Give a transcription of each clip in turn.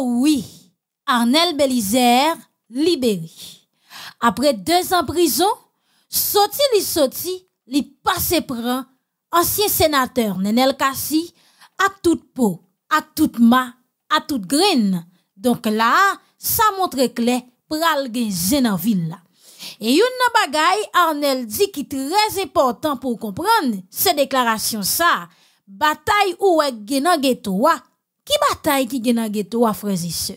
oui, Arnel Bélizer libéré. Après deux ans prison, sorti li sorti, li passé prend ancien sénateur Nenel Kassi à toute peau, à toute ma, à toute graine. Donc là, ça montre clair pral gen en ville Et une bagay Arnel dit qui très important pour comprendre ces déclarations ça. Bataille ou gen ghetto « Qui bataille qui gen nan geto a et se.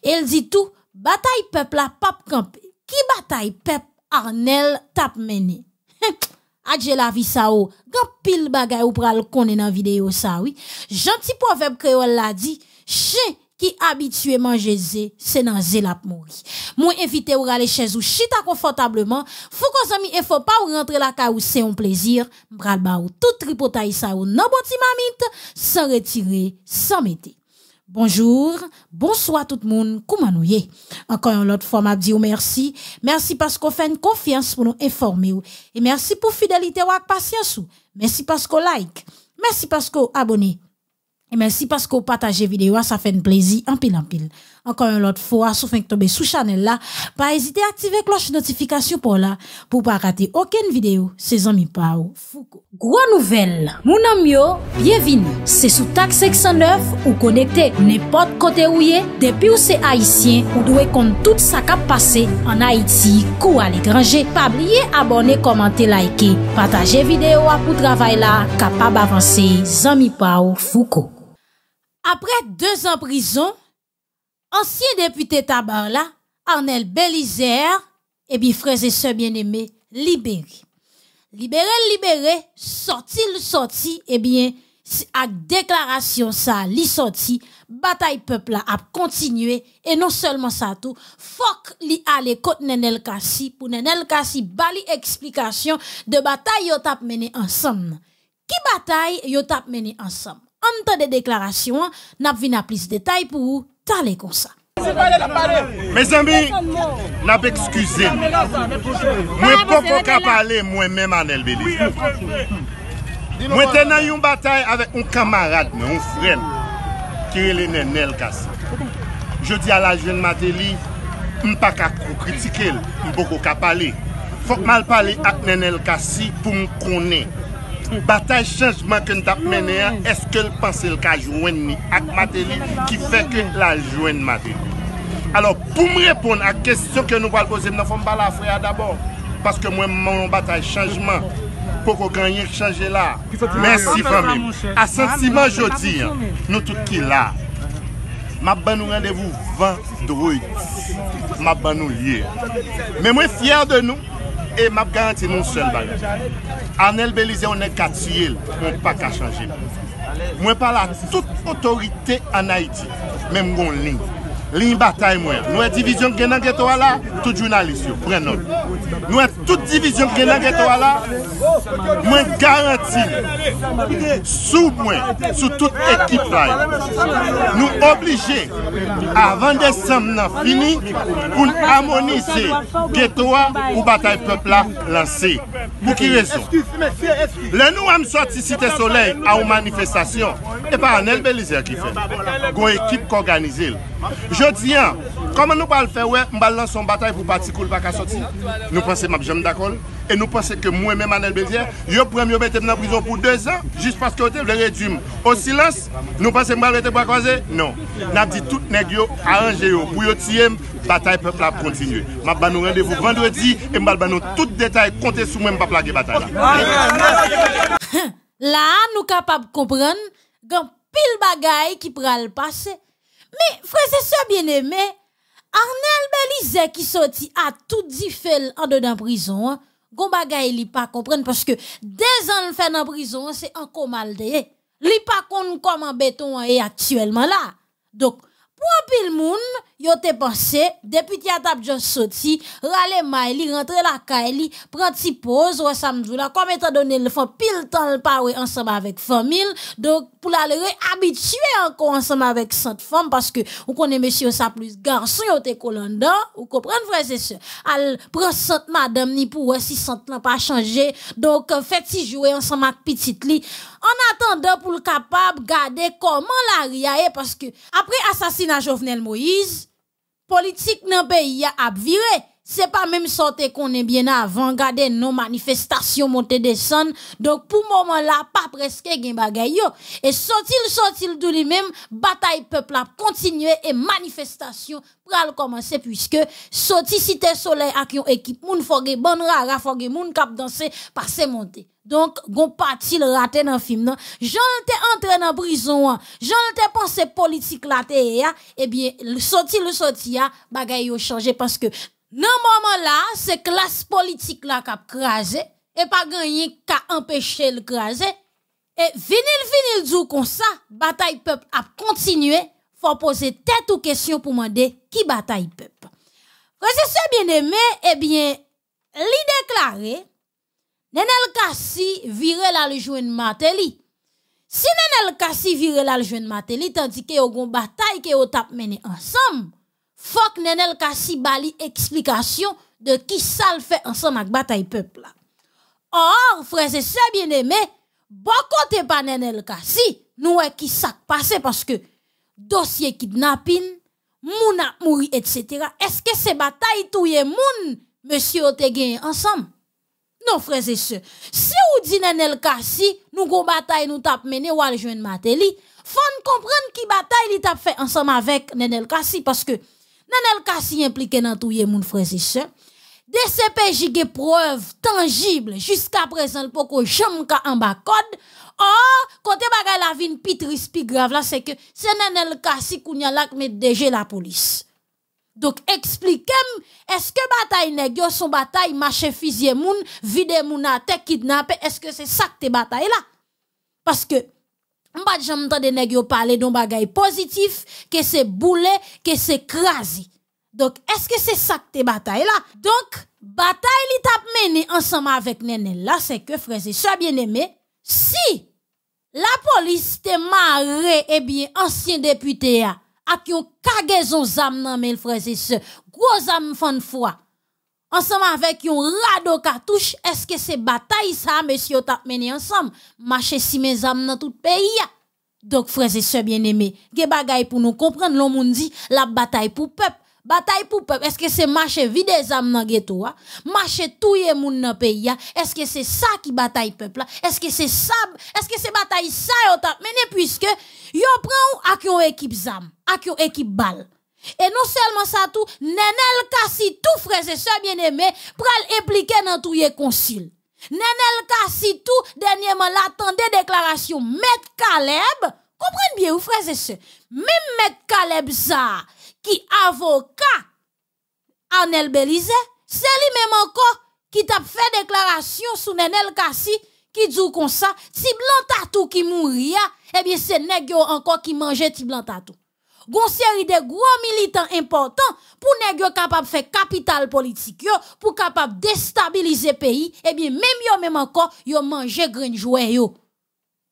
El dit tout, bataille peuple la pap kampe, Qui bataille peuple Arnel tap mené? Adje la vie sa ou, oh. gan pile bagay ou pral konen nan vidéo sa oui. Janti proverbe créole la di, chien qui abitue manger zé, c'est nan zé lap mouri. Mou invite ou rale chez ou chita confortablement. fou kon zami et faut pa ou rentre la ka ou se un plaisir. mbral ba ou tout tripotay sa ou nan boti mamite, sans retirer, sans Bonjour, bonsoir tout le monde, comment nous y Encore une autre fois, m'a vous merci. Merci parce qu'on fait une confiance pour nous informer. Et merci pour fidélité ou patience. Merci parce qu'on like. Merci parce qu'on abonnez. Et merci parce qu'on partage vidéo, ça fait un plaisir en pile en pile. Ankon yon lot fwa, sou fin k tombe sou chanel la, pa ezite aktive kloche notifikasyon pou la, pou pa rate oken videyo se zanmi pa ou fuko. Gwa nouvel, mounan myo, byevine, se sou tak 609 ou konekte nepot kote ou ye, depi ou se Haitien ou dwe kont tout sa kap pase an Haiti kou alekranje, pa blye abone, komante, laike, pataje videyo apou travay la, kapab avanse zanmi pa ou fuko. Aprek 2 an prizon... Ancien député tabar là, Arnel Belizer, et freze bien-aimé, libéré. Libéré, libéré, sorti sorti. sorti, bien, avec déclaration ça, li sorti, bataille peuple a continué, et non seulement ça tout. fok li aller kot nenel kasi, pour nenel kasi bali explication de bataille yo tap ensemble. Qui bataille bataille yo tap ensemble En temps de déclaration, n'a plus de détails pour vous, tan lè kon sa. Me zambi, nabè ekskuse. Mwen pou pou kap pale, mwen mèman elbe li. Mwen tenay yon batay avè yon kamarad, mwen yon frel, kire lè nè nel kasi. Je di ala jen mateli, mpa kakou kritike lè, mbo kou kap pale. Fok mal pale ak nè nel kasi pou mkone. Batay chanjman kwen tap mene a, eske l panse l ka jwen ni ak madeli ki feke la jwen madeli. Alors pou m repon a kesyon ke nou val pose m nan fom bala fwe a dabor. Paske mwen moun batay chanjman pou kon yon k chanje la. Mersi fami. A sensi man jodi, nou tout ki la. Maban nou gandevou van drouy. Maban nou liye. Mwen fiyar de nou. E map garanti non sel bagan Anel Belize one kat si el Mwen pa ka chanjib Mwen pala tout otorite an Haiti Men mwen li Lin batay mwen, nou e divizyon genan geto wala Tout joun alisyon, pre not Nou e tout divizyon genan geto wala Mwen garanti Sou mwen Sou tout ekip ray Nou oblije Avan de sem nan fini Poun amonise Geto wala ou batay pepla Lansi, pou ki reso Len nou am sou atisite sole A ou manifestasyon E pa anel belize akife Gou ekip koganize l Je diyan, koman nou pa al fè wè, mbal lan son batay pou pati koul pa ka soti. Nou panse map jem d'akol, e nou panse ke mwen men manel beliè, yo prem yo bete mna prison pou 2 an, jist paske ote vle redume. O silas, nou panse mbal vete bakwaze, nan, nan di tout negyo, a anje yo, pou yo tiyem, batay pe plap kontinye. Map ban nou rendez-vous vendredi, e mbal ban nou tout detay kontè sou mwen pa plage batay. La, nou kapap koupren, gen pil bagay ki pral pase, Mais, frère et sœurs bien-aimés, Arnel Belize qui sortit à tout zifel en dedans de prison, hein, Gon bagay li parce que que ans le fait dans prison, hein, c'est encore mal. de. Li pa kon en béton hein, actuellement. là. Donc, pour un pile moun, yo te pensé, depuis qu'il a tap just sorti, rale maille rentre la caille prendre prend pause, ou samedi là, comme étant donné le font pile temps le parler ensemble avec famille, donc, pour la réhabituer encore ensemble avec cette femme, parce que, ou connaît monsieur ça plus garçon, yo te vous ou comprendre frère c'est ça? Al, prend cette madame ni pour, si cette n'a pas changé, donc, euh, fait si jouer ensemble avec petite li, en attendant pour le capable, garder comment la ria, eh, parce que, après assassinat Jovenel Moïse, politique nan a viré. Ce n'est pas même sorti qu'on est bien avant. gade nos manifestations monte là, donc pour moment là pas presque gen Et e soti sortil sotil lui dou li peuple bataille, peuple et manifestation pour pral commencer Puisque soti cité soleil avec yon équipe, moun fogue bon rara, moun kap danse, passer monter. Donc, gon parti le raté dans le film, non? Jean étais entré dans prison, j'en étais pensé politique là, eh bien, le sorti, le sorti, bagay yo changé parce que, dans moment là, c'est classe politique là qui a et pas gagné a empêcher le craser. Et vinil, vinil, dou comme ça, bataille peuple a continué, faut poser tête ou questions pour demander qui bataille peuple. Frère bien aimé, eh bien, l'idéclaré. déclaré, Nenel Kassi vire la le jouen Mateli. Si Nenel Kassi vire la le jouen Mateli, tandis que yon bataille que yon tap mené ensemble, faut que Nenel Kassi bali explication de qui ça le fait ensemble avec bataille peuple Or, frères et sœurs bien-aimés, bon côté pas Nenel Kassi, nous qui e ça passé parce que dossier kidnapping, Mouna a mouri, etc. Est-ce que ces batailles touye moun, monsieur, te gagné ensemble? Non, frères et sœurs, si ou dit Nenel Kassi, nous gon bataille nous tap mené ou al Mateli, faut comprendre qui bataille il tap fait ensemble avec Nenel Kassi parce que Nenel Kassi impliqué dans tout moun frères et sœurs. DCPJ des preuve tangible jusqu'à présent pour que jamais ka en bas code. Or, côté bagay la vin pitris pi grave là c'est que c'est Nenel Kassi kounya lak met DG la police. Donc, expliquez-moi, est-ce que bataille nèg son bataille marché fusiller moun, vide moun à tête kidnapper, est-ce que c'est ça que t'es bataille là? Parce que, pas jamais entendre des yo parler d'un bagay positif, que c'est boulet, que c'est crasi. Donc, est-ce que c'est ça que t'es bataille là? Donc, bataille li tap mené ensemble avec néné là, c'est que frère et sœurs bien aimé si la police te marré eh bien, ancien député a, qui yon kagezon zam nan mes frères et sœurs gros zam fan foi ensemble avec yon rado katouche est-ce que c'est bataille ça monsieur t'a mené ensemble marché si mes zam nan tout pays donc frères et sœurs bien-aimés ge bagay pour nous comprendre L'homme dit la bataille pour peuple Bataille pour peuple, est-ce que c'est marché vide des âmes dans ghetto hein? Marché le moun dans pays hein? Est-ce que c'est ça qui bataille peuple hein? Est-ce que c'est ça Est-ce que c'est bataille ça yon Mais puisque yo prend ak yon équipe zam, ak yon équipe BAL Et non seulement ça tout, Nenel kasi tout frères et sœurs bien aimé pral impliqué dans yon konsil. Nenel kasi tout dernièrement l'attendait déclaration met Caleb, comprenez bien ou frères et sœurs. Même met Caleb ça qui avocat Arnel Belize, c'est lui même encore qui t'a fait déclaration sous Nenel Kassi qui dit comme ça, si blanc qui mouria, eh bien c'est nègre encore qui mangeait si blanc tatou. Gon série de gros militants importants pour nègre capable faire capital politique pour capable déstabiliser pays, eh bien même yo même encore yo mangeait grain jouet yo.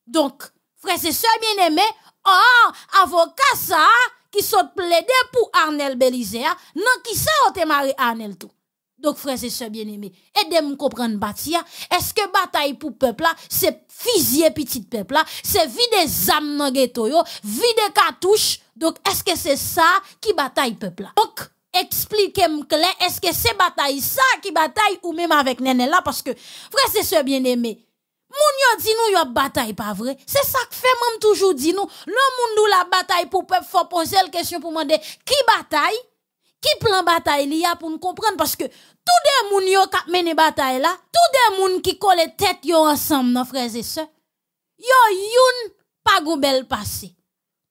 Donc, frère c'est sœurs bien-aimés, oh, avocat ça, qui sont plaider pour Arnel Belizea, non hein, qui ça ont été Arnel tout. Donc, frères et sœurs bien-aimés, aidez-moi à comprendre Batia. Hein. Est-ce que bataille pour peuple là, c'est fusiller petit peuple là, c'est vider âmes dans ghetto yo, vider cartouches. Donc, est-ce que c'est ça qui bataille peuple là? Donc, expliquez-moi clair, est-ce que c'est bataille ça qui bataille ou même avec là Parce que, frères et sœurs bien-aimés, Moun yo di nou yo bataille pas vrai. C'est ça que fait même toujours dit nous. L'homme nous la bataille pour peuple faut poser la question pour demander qui bataille qui plan bataille il y a pour nous comprendre parce que tout des moun yo qui mené bataille là, tout des moun qui collent tête yo ensemble nos frères et sœurs. Yo youn pas bel passé.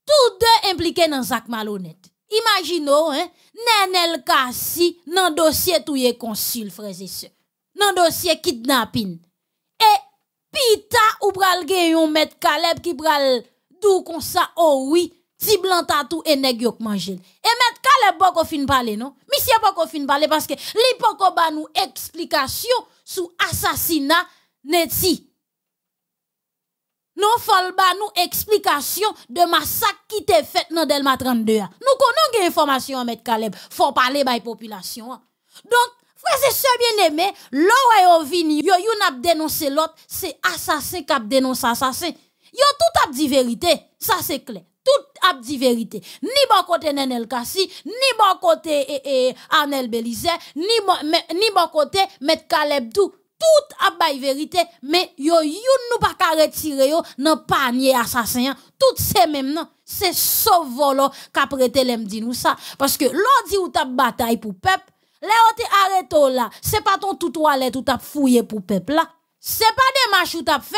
Tous deux impliqués dans zak malhonnête. Imaginons, hein, Nenel Kassi dans dossier touye consul frères et sœurs. Dans dossier kidnapping. Et pita ou pral gayon met Caleb qui pral dou comme ça oh oui ti blanc tatou et nèg yo et met Caleb pas fin parler non monsieur pas fin parler parce que li pas ba nous explication sur assassinat Neti Non fol ba nous explication de massacre qui t'est fait dans Delma 32 Nous connaissons l'information information met Caleb faut parler la population Donc Frères et sœurs bien aimé, l'eau vini, yo yon a dénoncé l'autre, c'est assassin qui a dénoncé assassin. Yo tout a dit vérité, ça c'est clair. Tout a dit vérité. Ni bon côté Nenel Kassi, ni bon côté eh, eh, eh Arnel Belize, ni bon, ni bon côté Met Caleb Dou. Tout a bay vérité, mais yo yon nou pa ka retire yo nan panier assassin. Tout c'est même non. C'est volo qu'a prêté l'aime dit nous ça. Parce que l'on dit ou tap bataille pour peuple, Là, on arrêté là. C'est pas ton tout toilette ou t'as fouillé pour peuple là. C'est pas des marches ou t'as fait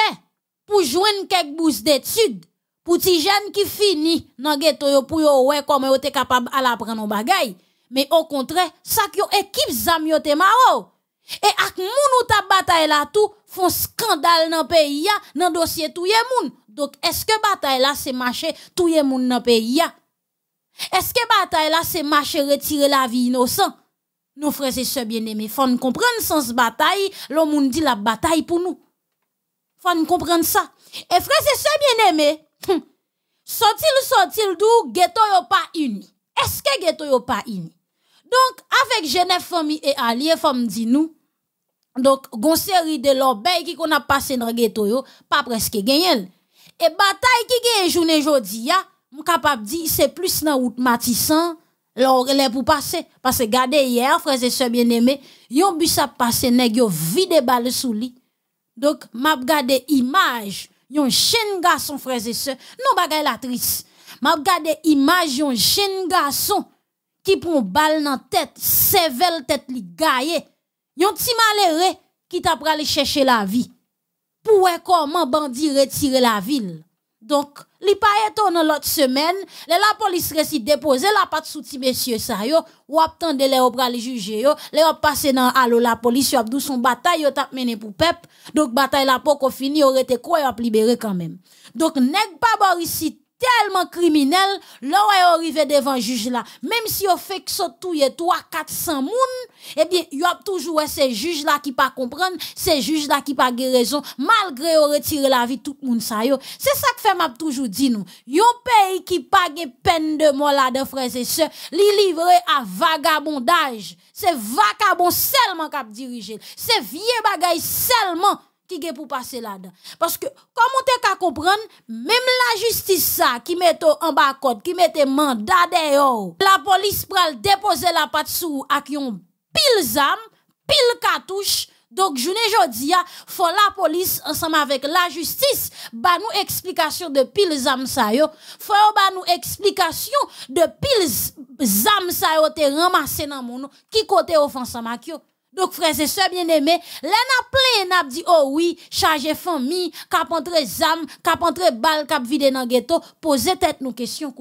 pour jouer quelques bourses d'études pour tes jeunes qui finissent dans ghetto pour yo ouais comment yo t'es capable à la prendre bagay. Mais au contraire, ça que équipe zam yo te maro. Et ak moun ou ta bataille là tout font scandale dans pays ya, dans dossier touye moun. Donc est-ce que bataille là c'est marcher tout touye moun dans pays Est-ce que bataille là c'est marcher retirer la vie innocent? Nos frères et sœurs bien-aimés, faut comprendre sans bataille, l'homme dit la bataille pour nous. Faut comprendre ça. Et frères et sœurs bien-aimés, sont-ils hum, sont-ils d'où ghetto yo pas uni. Est-ce que ghetto yo pas uni Donc avec Genève famille et alliés, femme dit nous donc gon série de l'obéi qui qu'on a passé dans ghetto yo pas presque gagné. Et bataille qui gagne journée aujourd'hui, ya, suis capable dire, c'est plus dans route matissant passer. Parce que regardez, hier, frères et sœurs bien aimés yon bu ça passé, vide bal sou lit. Donc, m'a gardé image yon garçon, frères et se, non bagay la tris. Ma gardé image yon jeune garçon qui pon bal nan tête sevel Ils li gaye. Yon ti malere qui tap aller chercher la vie Pou comment bandit bandi la ville. Donc, li pa étonnant l'autre semaine, la police récite déposé la patte sous ti messieurs ça yo, ou attendez les ou les juger yo, les ont passé dans la police, yo dou son bataille yo tap mené pour pep. Donc bataille la poko fini, aurait été quoi yo libéré quand même. Donc nèg pas Borisite tellement criminel, là est arrivé devant juge là, même si on fait que trois, 3 400 moun, eh bien, y a toujours ces juges là qui pas comprendre, ces juges là qui pas raison, malgré au retirer la vie tout moun ça yo. C'est ça que fait m'a toujours dit nous. Yon pays qui pas peine de mort là de frères et sœurs, li livré à vagabondage. C'est vagabond seulement qui dirigé, C'est vieux bagaille seulement qui Pour pour passer Parce que, Parce que, comme te t'a comprendre, même la justice ça qui mette en code, qui mette mandat deyo, la police pral déposer la patte pat sou ak yon pile zam, pile katouche, Donc jounen jodi ya, faut la police, ensemble avec la justice, ba nous explication de pile zam sa yo. Faut ba nous explication de pile zam yo te ramase nan moun ki kote mak yo. Donc, frères et sœurs bien-aimés, là, a plein, n'a dit, oh oui, chargé famille, cap entre zam, cap entre balle, cap vide dans ghetto, posez tête nous question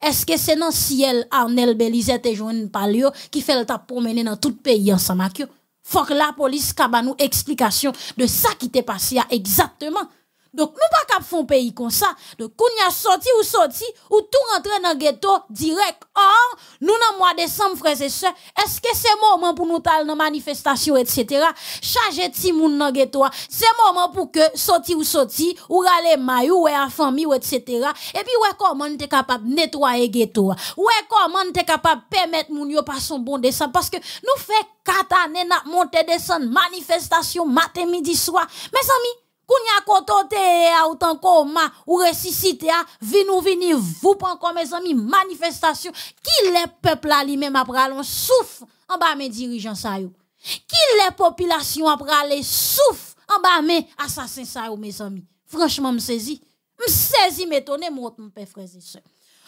Est-ce que c'est dans ciel Arnel Belizette et Joanne Palio qui fait le tap promener dans tout le pays ensemble avec Faut que la police nous explication de ça qui t'est passé exactement. Donc, nous pas cap un pays comme ça. Donc, qu'on a sorti ou sorti, ou tout rentré dans le ghetto direct. Or, nous, dans le mois de décembre, frères et sœurs, est-ce que c'est moment pour nous faire dans manifestations, etc. Charger tout le monde dans le ghetto. C'est moment pour que sorti ou sorti, ou aller maillot, ou à famille, ou etc. Et puis, ouais, comment on est capable de nettoyer le ghetto. Ouais, comment on est capable de permettre que nous passer son bon décembre. Parce que nous faisons quatre années, de monter, descend manifestation, matin, midi, soir. Mes amis, Kounya kotote a ou tan koma ou resisite a, vinou vini vous encore mes amis manifestation qui les peuple li même après souffre en bas mes dirigeants ça yo. Qui les populations après les souffre en bas mes assassins ça yo mes amis. Franchement me saisi, me saisi m'étonner mon père frères et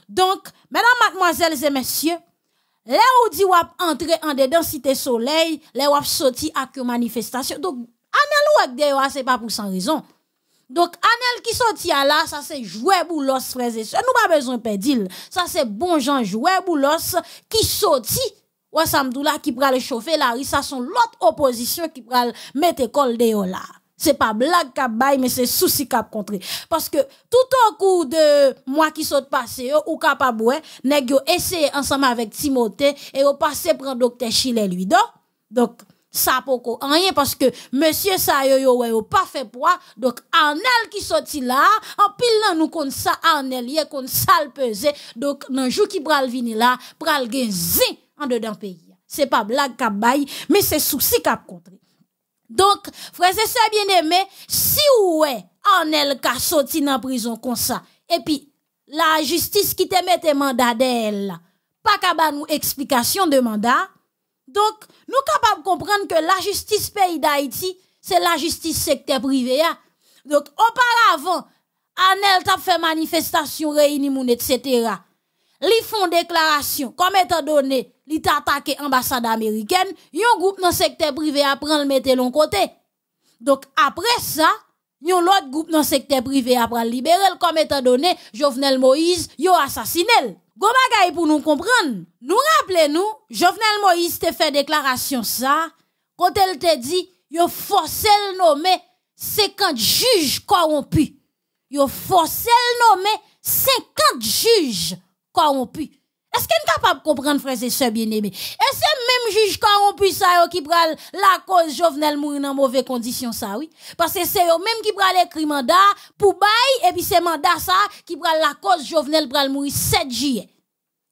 Donc mesdames mademoiselles et messieurs, les ou dit wap entrer en dedans cité soleil, les là wap sorti avec manifestation. Donc Anel ou ak de yo, ah, c'est pas pour sans raison. Donc, Anel qui sort à là, ça c'est jouer boulos, frère et Nous pas besoin de pédil. Ça c'est bon Jean jouer boulos qui sorti. Ou Samdoula qui pral chauffer la rue, ça son l'autre opposition qui pral mettre école de yo là. C'est pas blague mais c'est souci qu'a contre. Parce que tout au cours de moi qui saute passé, ou capable, n'est-ce essayé ensemble avec Timothée et au passé prendre docteur Chile lui, Donc. Ça poko rien parce que monsieur ça yo pas fait poids donc Arnel qui sorti là en pile nous comme ça Arnel est comme ça le peser donc nan jour qui pral vini là pral gen zin en dedans pays c'est pas blague cap mais c'est souci cap contre donc frères et sœurs bien-aimés si ouais Arnel ka sorti dans prison comme ça et puis la justice qui te mette mandat d'elle pas qu'à nous explication de mandat donc, nous capables de comprendre que la justice pays d'Haïti, c'est la justice secteur privé. Hein. Donc, auparavant, Anel t'a fait manifestation, réuni moun, etc. Li font déclaration, comme étant donné, li t'a attaqué ambassade américaine, yon groupe dans secteur privé pris le mettre l'on côté. Donc, après ça, yon l'autre groupe dans secteur privé le libérer comme étant donné, Jovenel Moïse, yo assassiné. Go bagay pour nous comprendre. Nous rappelez-nous, Jovenel Moïse t'a fait déclaration ça, quand elle t'a dit, yo forcé le nommer 50 juges corrompus. Yo forcé le nommer 50 juges corrompus. Est-ce qu'elle est capable de comprendre, frères et sœurs bien-aimés? Et c'est même juge corrompu ça, qui prend la cause Jovenel mourir dans mauvaise condition, ça, oui. Parce que c'est eux même qui prend l'écrit mandat pour bail, et puis c'est mandat ça, qui prend la cause Jovenel pral mourir 7 juillet.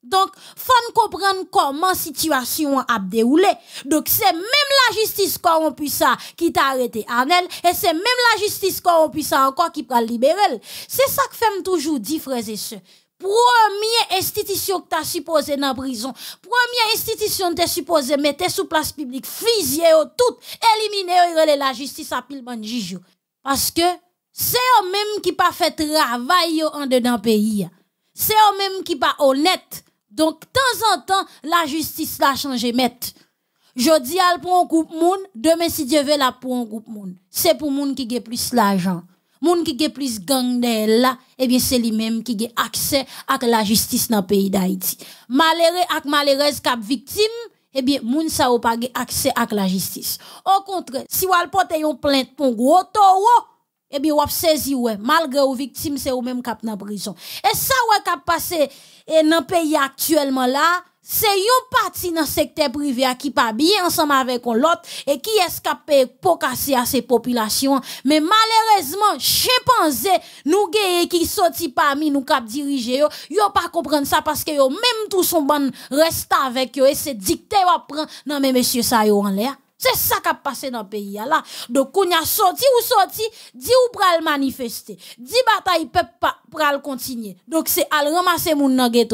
Donc, faut comprendre comment situation a déroulé. Donc, c'est même la justice corrompue ça qui t'a arrêté Arnel, et c'est même la justice corrompue ça encore qui le libérer. C'est ça que fait toujours dit, frères et sœurs première institution que t'as supposée dans prison, première institution que as supposé mettre sous place publique, fusiller oh, tout, éliminer oh, la justice à pile jijou, oh. Parce que c'est eux-mêmes qui pas fait travail en dedans pays. Ah. C'est eux-mêmes qui pas honnête. Donc, de temps en temps, la justice la changé Je dis à pour un groupe monde, demain si Dieu veut la pour un groupe monde. C'est pour monde qui gagne plus l'argent moun qui ont plus gang de la, eh bien, c'est lui-même qui a accès à la justice dans le pays d'Haïti. Malheureux et malheureuse cap victime, eh bien, moun sa ou pas accès à la justice. Au contraire, si vous porter yon plainte pour gros toro, eh bien, vous saisi ouais, malgré ou victimes, c'est ou même cap dans prison. Et ça ou qu'a passé, dans eh, le pays actuellement là, c'est une partie dans le secteur privé qui pas bien ensemble avec l'autre et qui escapé pour casser à ces populations. Mais malheureusement, que nous gagnons qui sortent parmi nous cap diriger, yo, yo pas comprendre ça parce que yo même tout son bon reste avec eux et c'est dicté à prendre. Non mais monsieur, ça yo en l'air. C'est ça qui passé dans le pays. Là. Donc, on a sorti ou sorti, dit ou pral manifester. Dit bataille peut pas pral continuer. Donc, c'est à ramasser mon nan Fait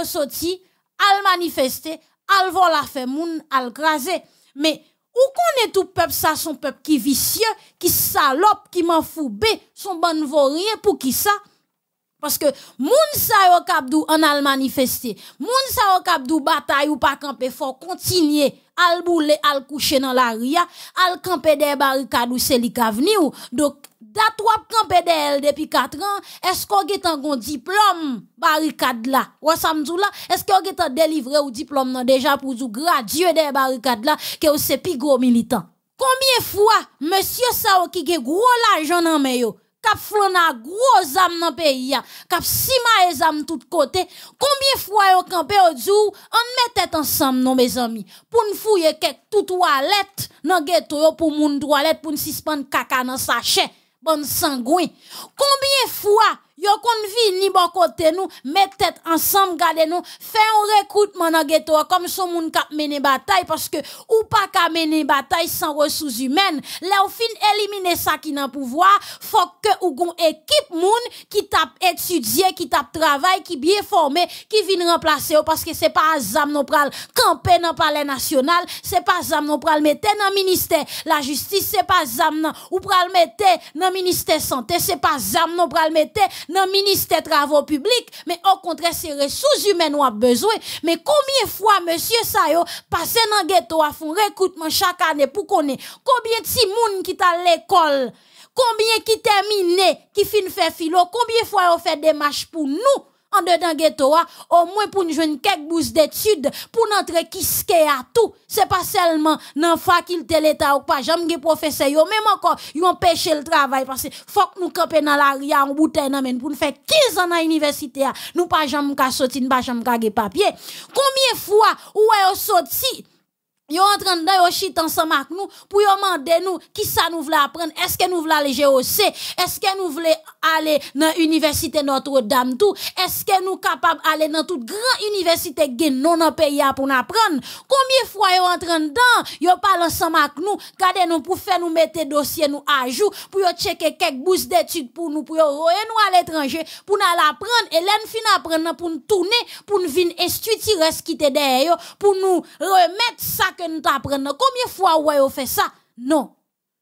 ou sorti, al manifester, al vola fait moun, al graser. Mais ou connaît tout peuple ça, son peuple qui vicieux, qui salope, qui m'en foubé son bon rien, pour qui ça? Parce que moun sa yo kabdou en al manifester, moun sa yo kabdou bataille ou pas camper fort, continuer al bouler, al coucher dans la ria, al camper des barricades ou c'est li ou. Donc, Dat wap kampe de el depuis 4 ce qu'on get un gon diplôme barricade là Ou Est-ce qu'on get un délivré ou diplôme non déjà pou du gradye de là que que vous plus pigot militant? combien fois Monsieur ça qui qui ge gros l'argent nan yo, kap flon a gros âme dans pays ya, sima et zam tout côté combien fois yo kampe ou zou, on mettait ensemble non mes amis pour ne fouye kek tout toilette nan ghetto pour pour moun toilette, suspendre caca dans kaka sachet en sanguin. Combien fois Yo kon bon côté nous, met tête ensemble, gardez nous, fait un recrutement dans ghetto comme son moun kap mener bataille parce que ou pas ka mener bataille sans ressources humaines. Là ou fin éliminer ça qui n'a pouvoir, faut que ou gon équipe moun qui tape étudier, qui tape travail, qui bien formé, qui vient remplacer parce que c'est pas zam non pral camper dans palais national, c'est pas zam non pral mettre dans ministère la justice, c'est pas zam qui ou pral mettre dans ministère santé, c'est pas zam non pral mettre dans ministère travaux publics, mais au contraire, c'est ressources humaines ont a besoin. Mais combien de fois, monsieur Sayo, passé dans le ghetto à un recrutement chaque année pour connaître combien de Simon monde qui à l'école, combien qui terminent qui fin faire philo, combien de fois ont fait des marches pour nous? En de dan ghetto ah, au moins pour nous jeune quelques bourses d'études, pour n'entrer qui à tout. C'est pas seulement dans faculté l'État ou pas, j'aime les professeurs, même encore, ils empêché le travail parce que faut que nous camper dans la ria ah, en bouteille nan pour nous faire 15 ans à l'université ah. nous pas jamais ka sortir, nous pas jamais ka papier. Combien fois ou est sorti Yo en train de yo chit ensemble avec nous pour yo demander nous qui ça nous veut apprendre est-ce que nous voulons aller GOC est-ce que nous voulons aller dans université Notre-Dame tout est-ce que nous capables aller dans toute grande université qui non dans pays pour nous apprendre combien fois yo en train dedans yo parle ensemble avec nous garder nous pour faire nous mettre dossier nous à jour pour yo checker quelques bourses d'études pour nous pour yo nous à l'étranger pour nous apprendre et l'en fin apprendre pour nous tourner pour nous venir étudier ce qui est derrière pour nous remettre ça que nous t'apprenons. Combien de fois ouais on fait ça? Non.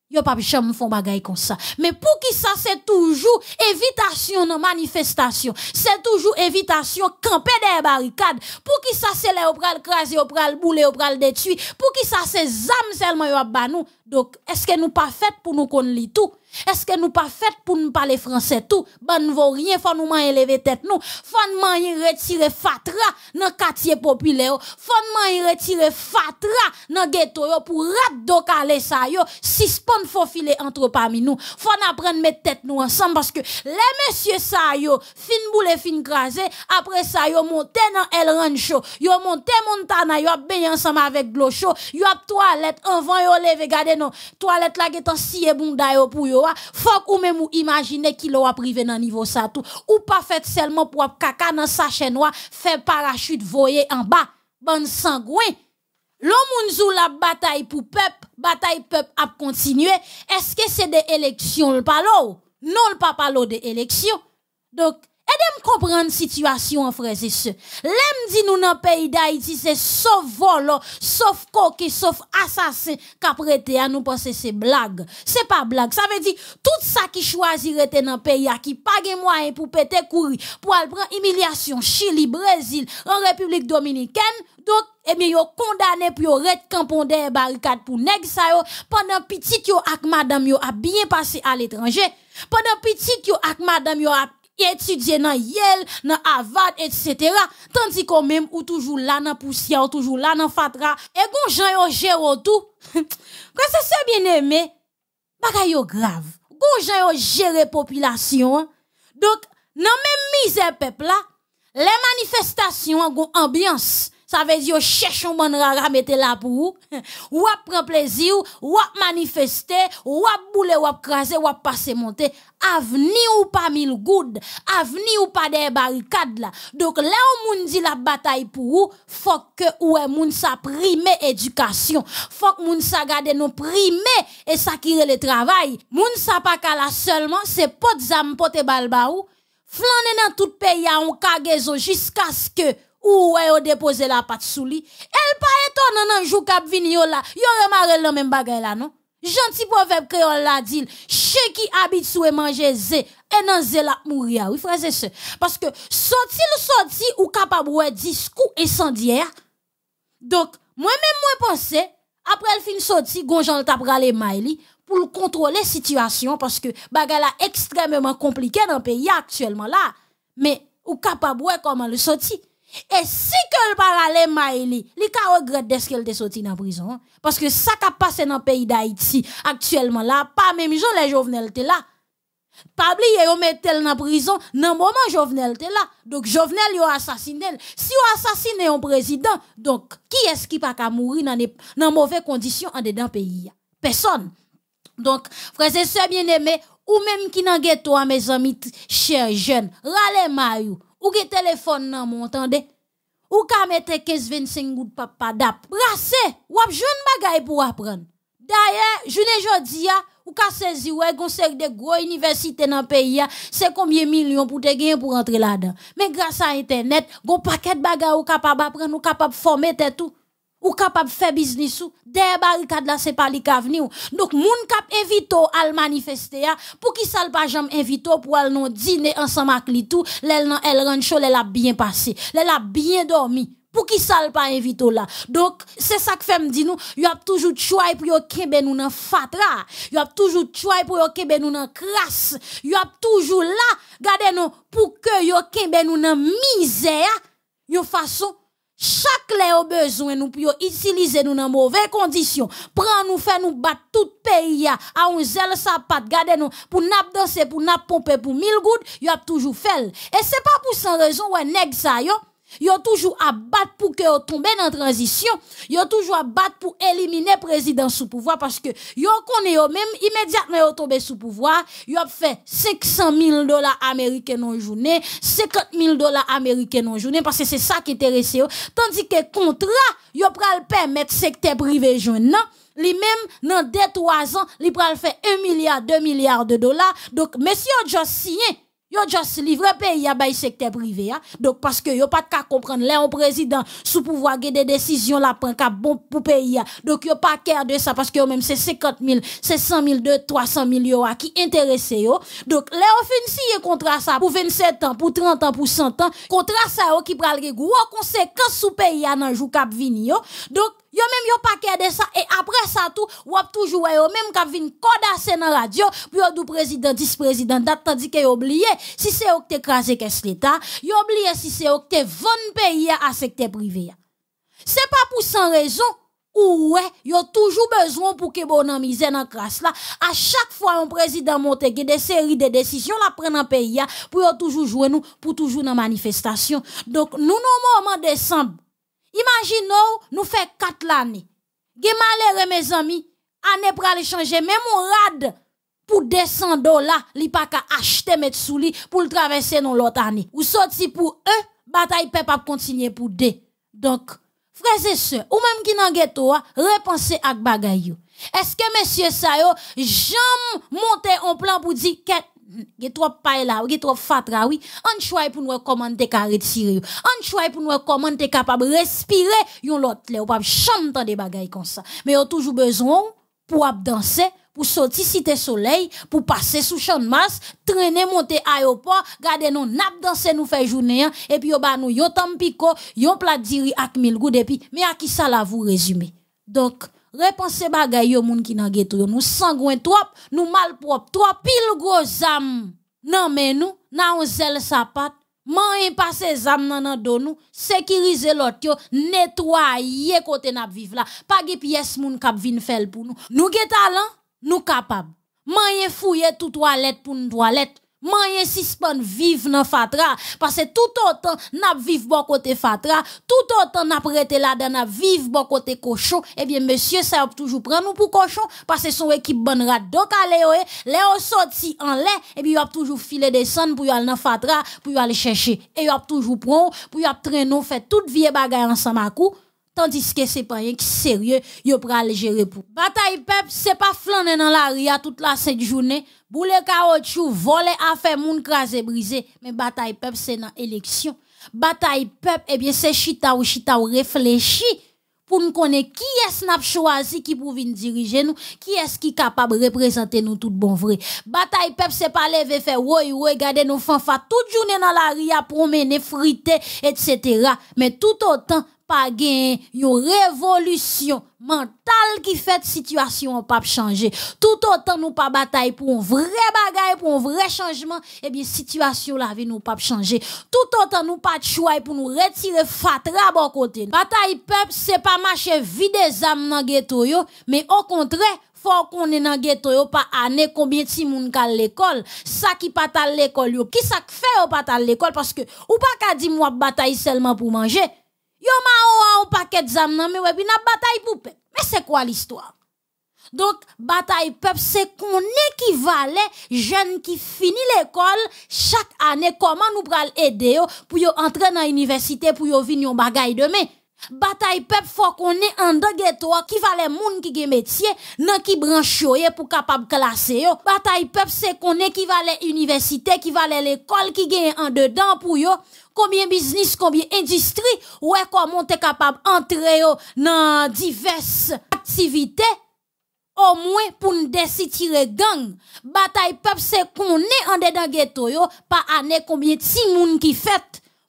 Yo pas de choses comme ça. Mais pour qui ça c'est toujours évitation dans manifestation. C'est toujours évitation camper des barricades. Pour qui ça c'est les pral craser, pral bouler, pral détruire. Pour qui ça c'est âmes seulement qui nous. Donc est-ce que nous pas fait pour nous connaître tout? Est-ce que nous pas fait pour nous parler français tout? bonne nous vaut rien, faut nous manger lever tête, nous. Faut nous manger retirer fatra dans le quartier populaire. Faut nous manger retirer fatra dans le ghetto, pour rabdocaler ça, yo. Si faut filer entre parmi nous. Faut nous apprendre mettre tête, nous, ensemble. Parce que, les messieurs, ça, yo, fin boule, fin craser. Après ça, yo, monter dans El Rancho. Yo, monte Montana, yo, ben, ensemble avec Glocho. Yo, toilette, avant, yo, lever, Regardez non. Toilette, là, sont si, bon, d'ailleurs, pour yo faut même ou imaginer qu'il a privé dans niveau ça tout. Ou pas fait seulement pour caca dans sa chaîne fait parachute voyer en bas. Bonne sangouin. L'homme joue la bataille pour peuple, bataille peuple a continué. Est-ce que c'est des élections le Non, le papa de élections. Donc, Aidez-moi comprendre situation, frère. et sœurs. L'aime dit nous dans pays d'Haïti, c'est sauf vol, sauf coquille, sauf assassin a prêté à nous penser c'est blague. C'est pas blague. Ça veut dire, tout ça qui choisirait dans pays qui pague moyen pour péter courir, pour aller prendre humiliation, Chili, Brésil, en République Dominicaine, donc, eh bien, yo condamné puis yo barricade pour nèg ça pendant petit yo ak madame yo a bien passé à l'étranger, pendant petit yo ak madame yo a étudier dans Yel, dans Avad, etc. Tandis qu'on même ou toujours là dans poussière, toujours là dans fatra, et bon gens yo gère tout. Quand c'est bien aimé, bagay yo grave. Bon gens yo la population. Hein. Donc, dans même misère peuple là, les manifestations ont ambiance. Ça veut dire, cherche un bon rara, mettez là pour vous. Ou prend plaisir, ou manifester, ou boule, ou craser, ou passer monter. Avenir ou pas mille good, avenir ou pas des barricades là. Donc là, on moun dit la bataille pour vous, faut que ou moun sa prime éducation. Faut que moun sa garde nos prime et ça qui le travail. Moun sa pas la seulement, c'est pot zam pote balbaou. Flaner dans tout pays à un kagezo jusqu'à ce que ou ouais yo déposer la patte sous lui elle pas étonnant nan jou k'ap vini yo la yo remare le même bagay là non gentil proverbe créole la dit che qui habite sous et manger zé et nan zé la mourir oui frères et parce que sorti le sorti ou capable ouais discours e incendiaire donc moi même moi pensais, après le fin sorti gonjan t'a à maili pour contrôler situation parce que bagay là extrêmement compliqué dans le pays actuellement là mais ou capable ouais comment le sorti et si quel le à maïli, li ka regrette de ce qu'elle est dans prison. Hein? Parce que ça qui passé dans le pays d'Haïti actuellement là, pas même gens les Jovenel étaient là. Pas oublier yo mettel dans prison dans moment Jovenel était là. Donc Jovenel yo assassiné. Si on assassiné un président, donc qui est-ce qui pas ka mourir dans dans mauvaises conditions en dedans pays Personne. Donc frères et sœurs bien-aimés, ou même qui nan ghetto mes amis chers jeunes, rale maillot ou ge téléphone nan mon tande. Ou ka mette 15-25 gout papa dap. ou ap joun bagay pou apren. je jounen jodi ya, ou ka sezi wè gonsek de gros université nan peyi ya, se millions pour pou te pour pou là la dan. grâce à internet, gon de bagay ou kapab apren, ou kapab te tout ou capable faire business ou des barricades là c'est pas les donc moun cap invito à manifester pour qui ça pas jamais invito pour aller non dîner ensemble avec li tout l'elle nan elle rancho elle a bien passé elle a bien dormi pour qui ça pas invito là donc c'est ça que fait me dit nous y a toujours choix pour yo kebe nous nan fatra y a toujours choix pour yo kebe nous nan crasse y a toujours là gardez nous pour que yo kebe nous nan misère une façon chaque lè au besoin nous pour utiliser nous dans mauvaises conditions. Prends nous faire nous battre tout pays à un zèle sa patte. garder nous pour nous danser, pour n'a pomper pour mille gouttes, y a toujours fait. Et c'est pas pour sans raison ouais nèg ça yo. Ils ont toujours à battre pour que tombent tombez dans transition. Ils ont toujours à battre pour éliminer le président sous pouvoir parce que ils connaissent eux même immédiatement ils tombé sous pouvoir. Ils ont fait 500 000 dollars américains en journée, 50 000 dollars américains en journée parce que c'est ça qui intéresse eux. Tandis que contrat, ils ont pris pral permettre secteur privé non? lui-même, dans deux trois ans, il pral faire 1 milliard, 2 milliards de dollars. Donc, monsieur signé, Yo just livré pays à secteur privé Donc parce que yo pas de comprendre là un président sous pouvoir des décisions la prend ka bon pour pays Donc yo pas care de ça parce que yo même c'est 50 000, c'est 100 000, 2 300 000 yo qui intéressé yo. Donc là on fin yon contrat ça pour 27 ans, pour 30 ans, pour 100 ans. Contrat ça qui pral gros conséquences sous pays dans jour cap vini yo. Donc Yo même yo paquet de ça et après ça tout, ou toujours yo même ka vinn codasser dans radio pour yo du président vice président date tandis que oublié si c'est ok qui écrasé caisse l'état, yo oublié si c'est ok qui vendre pays à secteur privé. C'est pas pour sans raison Ouais, y toujours besoin pour que bon en misère dans crasse là. À chaque fois un président monte des séries de décisions la prennent en pays pour toujours jouer nous pour toujours dans manifestation. Donc nous nous moment décembre Imaginez, nous fait quatre l'année. Gemalere, mes amis, année pour aller changer, même on rad pour 200 dollars, il pas qu'à acheter mettre sous pour le traverser dans l'autre année. Ou sorti pour eux, bataille peut pas continuer pour deux. Donc, frères et sœurs, ou même qui n'en ghetto, repensez à bagaille. Est-ce que monsieur Sayo, j'aime monter en plan pour dire qu'est a trop pay y a trop fatra, oui. On choisit pour nous commander ka retirer. On choisit pour nous commander capable respirer yon l'autre là, ou pas chanter des bagailles comme ça. Mais on toujours besoin pour danser, pour sortir si cité soleil, pour passer sous champ de masse, traîner monter à l'aéroport, garder nous nap danser nous faire journée hein. et puis on ba nous yon tampico, yon plat diri ak mille goud et puis mais à qui ça la vous résumer. Donc Repense bagay yo moun ki nan ghetto yo. Nous sangouin trop, nous mal propre trop, pile gros z'am. Nan mais nous, nan on zèle sapat, man passe zam nan nan do nous, sécuriser yo, nettoyer côté n'a vive là. Pas de pièce moun kap vin fel pour nous. Nous gen talent, nous capable. Man fouiller tout toilette pour une toilette. Mayen suspend vivre dans fatra. Parce que tout autant n'a vive bon côté fatra. Tout autant n'a prêté là dan n'a vive bon côté cochon. Eh bien, monsieur, ça a toujours prendre nous pour cochon. Parce que son équipe bonne rat donc les Le sorti en l'air. et eh bien, a toujours filé des sons pour aller dans fatra. Pour aller chercher. Et a toujours pris pour a traîner, fait toute vie bagarre ensemble à coup tandis que c'est pas rien qui sérieux, yo pral gérer pour. Bataille peuple, c'est pas flané dans la ria toute la cette journée, boule caoutchouc, voler affaire moun craser briser, mais bataille peuple c'est dans élection. Bataille peuple, eh bien c'est chita ou chita ou réfléchi pour nous connaître qui est-ce choisi qui pouvait nous diriger nous, qui est-ce qui capable de représenter nous tout bon vrai. Bataille peuple c'est pas lever faire oui oui garder nos fanfa toute journée dans la ria promener friter etc. mais tout autant pas gain une révolution mentale qui fait situation pas changer tout autant nous pas bataille pour un vrai bagaille pour un vrai changement et eh bien situation la vie nous pas changer tout autant nous pas choix pour nous retirer fatra bon côté bataille peuple c'est pas marcher vie des âmes dans ghetto yo mais au contraire faut qu'on est dans ghetto yo pas année combien de moun ka l'école ça qui pas à l'école yo qui ça fait pas à l'école parce que ou pas ka dix moi bataille seulement pour manger Yo ma ou paquet mais bataille Mais c'est quoi l'histoire? Donc, bataille peuple, c'est qu'on équivalait jeune qui finit l'école chaque année. Comment nous pral aider pour yo entrer dans l'université, pour yo venir yon demain? Bataille peuple faut qu'on est en deux ghetto qui valait monde qui gen métier nan qui branche pour capable classer yo. Bataille peuple c'est qu'on est qui les université, qui valait l'école qui gagne en dedans pour yo. Combien business, combien industrie, ouais comment t'es capable entrer yo dans diverses activités au moins pour nous décider gang. Bataille peuple c'est qu'on est en dedans ghetto yo, pas année combien de monde qui fait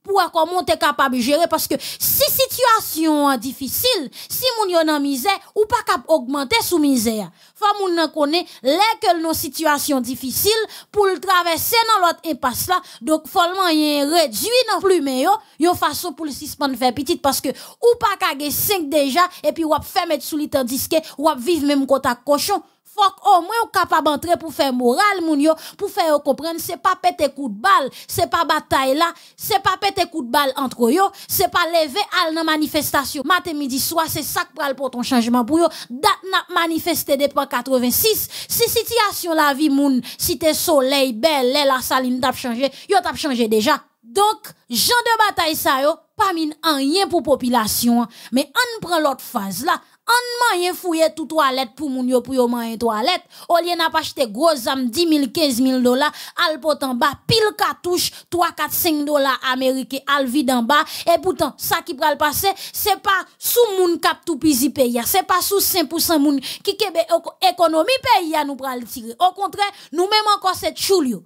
pour comment t'es capable de gérer parce que si situation est difficile, si moun yon en misère ou pas capable augmenter sous misère. Faut moun nan connaît les que nos situation difficile pour le traverser dans l'autre impasse là. Donc faut moyen réduit non plus mais yo, une façon pour le de faire petite parce que ou pas capable 5 déjà et puis ou faire mettre sous lit disque ou vivre même contact cochon fok au moins on capable d'entrer pour faire moral moun yo, pour faire comprendre c'est pas péter coup de balle, c'est pas bataille là, c'est pas péter coup de balle entre yo, c'est pas lever à la manifestation. Matin midi soir, c'est ça qui pral pour ton changement pour yo. Date n'a manifesté depuis 86. Si situation la vie moun, si t'es soleil belle, la saline t'a changé, yo t'a changé déjà. Donc, genre de bataille ça yo, pas mine en rien pour population, mais on prend l'autre phase là, on an manye fouye tout toilette pour moun yo pou yo manye toilette. Au lieu n'a pas acheté gros am 10 000, 15 000 dollars, al pot en bas, pile cartouche, 3, 4, 5 dollars américains, al vide en bas. Et pourtant, ça qui pral passer, c'est pas sous moun cap tout pisi paya, c'est pas sous 5% moun qui kebe économie pays nous pral tirer. Au contraire, nous même encore cette choulio.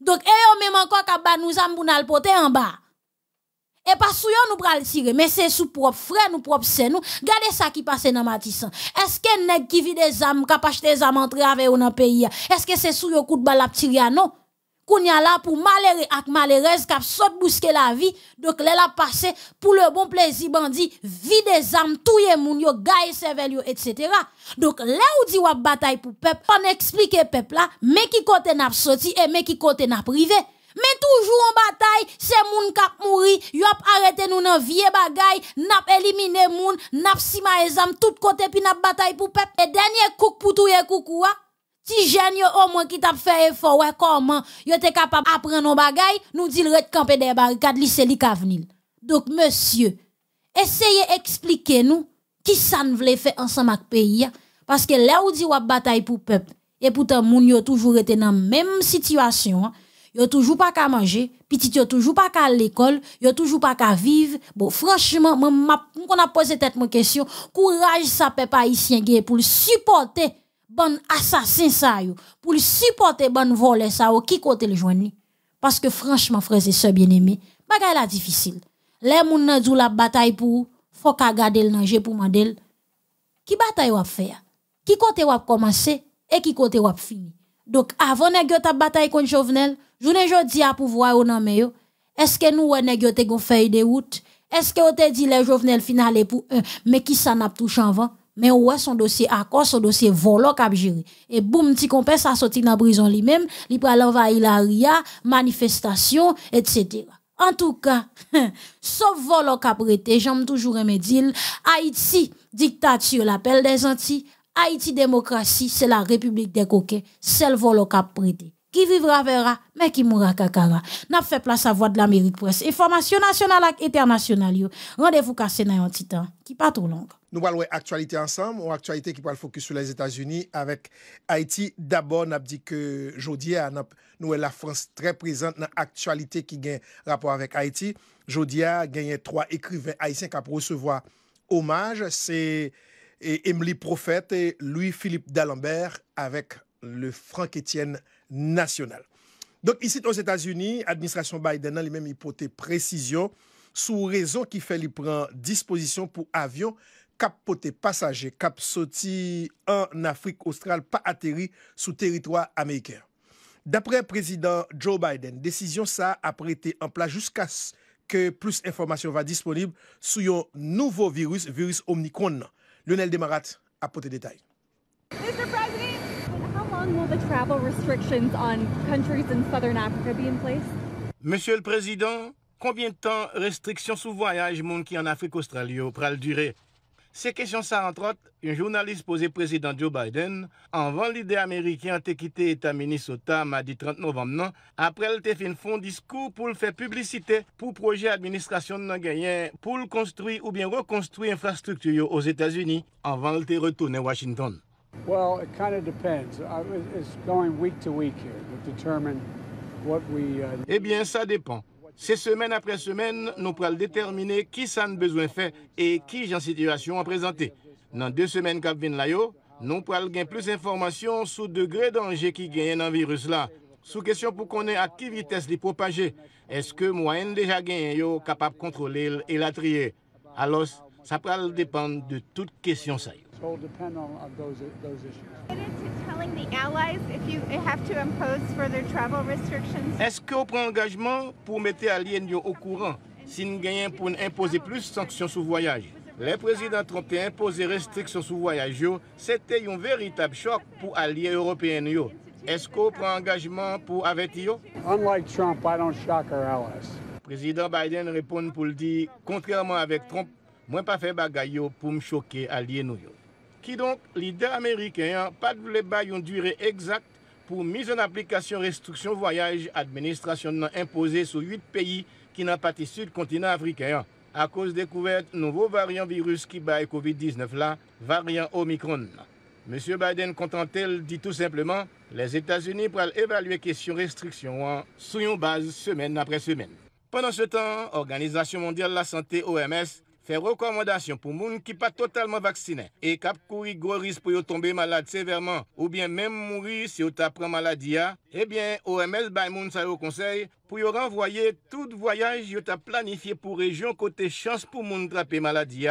Donc, et yo même encore ba nous am pour en bas. Et pas sous nous pral tirer, mais c'est sous propre frère, nous propre c'est nous. Regardez ça qui passe dans Matissan. Est-ce que nèg qui vit des âmes, qui achète des âmes entre avec ou dans pays Est-ce que c'est sous yo coup de balle à tirer non qu'on y a là pour malheureux et malheureuse qui saute bousquer la vie donc là la passé pour le bon plaisir bandit vie des âmes touye moun yo gaye etc. donc là ou dit wap bataille pour peuple on explique peuple là mais qui côté n'a sorti et mais qui côté n'a privé mais toujours en bataille, c'est moun kap mouri, yop arrêté nous nan vie bagay, nap élimine moun, nap sima ezam tout côté puis n'a bataille pour peuple. Et dernier coup pou touye les hein. a, ti jen au moins qui t'a fait effort, ouais, comment, yo te capable d'apprendre nos bagay, nous dit le campé des barricades, li se li Donc, monsieur, essayez expliquer nous, qui ça ne voulait faire ensemble avec pays, hein. parce que là où dit wap bataille pour peuple, et pourtant moun yo toujours été dans même situation, hein yo toujours pas qu'à manger, petit yo toujours pas qu'à l'école, yo toujours pas qu'à vivre. Bon franchement, moi on a posé tête mon question, courage ça peuple haïtien pour supporter bon assassin ça yo, pour supporter bon voler ça qui côté le joindre. Parce que franchement frères et sœurs bien-aimés, bagaille la difficile. Les moun nan la bataille pour faut qu'à garder le danger pour mandel. Qui bataille va faire Qui côté va commencer et qui côté va finir Donc avant nèg ta bataille contre Jovenel, je jamais dit à pouvoir ou nan est yo. que nous on neg yo te gon feuille de ce que yo te dit le jovenel finale pour Mais qui s'en a touché touche Mais on est son à quoi, son dossier volo kap géré Et boum, ti ça sa sorti nan prison lui-même. li pral l'envahir la ria, manifestation, etc. En tout cas, sauf volo kap j'aime toujours un dire, Haïti, dictature, l'appel des anti Haïti démocratie, c'est la république des coquets, c'est le volo qui cap prêté. Ki vivra vera, men ki moura kakara. Nap fe plas avwa d'la meri pres, e formasyon nasyonal ak eternasyonal yo. Randevou kase nan yon titan, ki pa tro long. Nou balwe aktualite ansam, ou aktualite ki pal fokus sou les Etats-Unis, avek Haiti. Dabor nap di ke Jodia, nou e la France tre prezant, nan aktualite ki gen rapor avek Haiti. Jodia genye 3 ekriven Haitien ka pro sevoa omaj. Se Emily Profet e Louis-Philippe D'Alembert avek le Franck Etienne nationale. Donc ici aux États-Unis, administration Biden a lui-même hypothèses précision sous raison qui fait lui disposition pour avion capoté passagers cap en Afrique australe pas atterri sous territoire américain. D'après président Joe Biden, décision ça a prêté en place jusqu'à ce que plus d'informations va disponible sur un nouveau virus, virus Omicron. Lionel Demarat a des détails. Monsieur le Président, combien de temps restrictions sur voyage monde qui en Afrique australienne pral durer? Ces questions ça entre autres, un journaliste posé président Joe Biden, avant l'idée américaine de quitter l'État Minnesota mardi 30 novembre, non, après le une fond discours pour faire publicité pour projet administration de pour construire ou bien reconstruire infrastructure aux États-Unis avant de retourner à Washington. Well, Eh bien, ça dépend. C'est semaine après semaine, nous pourrons déterminer qui ça a besoin de et qui j'en situation à présenter. Dans deux semaines nous pourrons gagner plus d'informations sur le degré de danger qui gagne dans virus là. Sous question pour qu'on ait à quelle vitesse les propager. Est-ce que moyen déjà gagné yo capable de contrôler et la trier? Alors, ça pourra dépendre de toute question ça will depend on, those, those issues. Est-ce qu'on prend engagement pour mettre Alliés au courant si nous gagnons pour imposer plus de sanctions sur voyage Le président Trump a restrictions sur voyage voyage. c'était véritable véritable choc pour européens. européens est-ce yo. Esko pran engagement pour Unlike Trump, I don't shock our allies. Président Biden répond pour dire contrairement avec Trump, moi pas pas fait pour me choquer alliés nous. Qui donc pas de pas de bail une durée exacte pour mise en application restrictions voyage administration imposée sous huit pays qui n'ont pas sud continent africain à cause découverte nouveaux variant virus qui bat COVID-19 là, variant Omicron. monsieur Biden elle dit tout simplement, les états unis évaluer évaluer question restriction sous une base semaine après semaine. Pendant ce temps, Organisation mondiale de la Santé OMS fait recommandation pour moun pas totalement totalman et et kap kouri gros risque pou yo malade sévèrement ou bien même mourir si yo ta pran maladie, eh bien OMS bay moun sa yo conseil pour yo renvoyer tout voyage yo ta pour pour région côté chance pou moun maladie.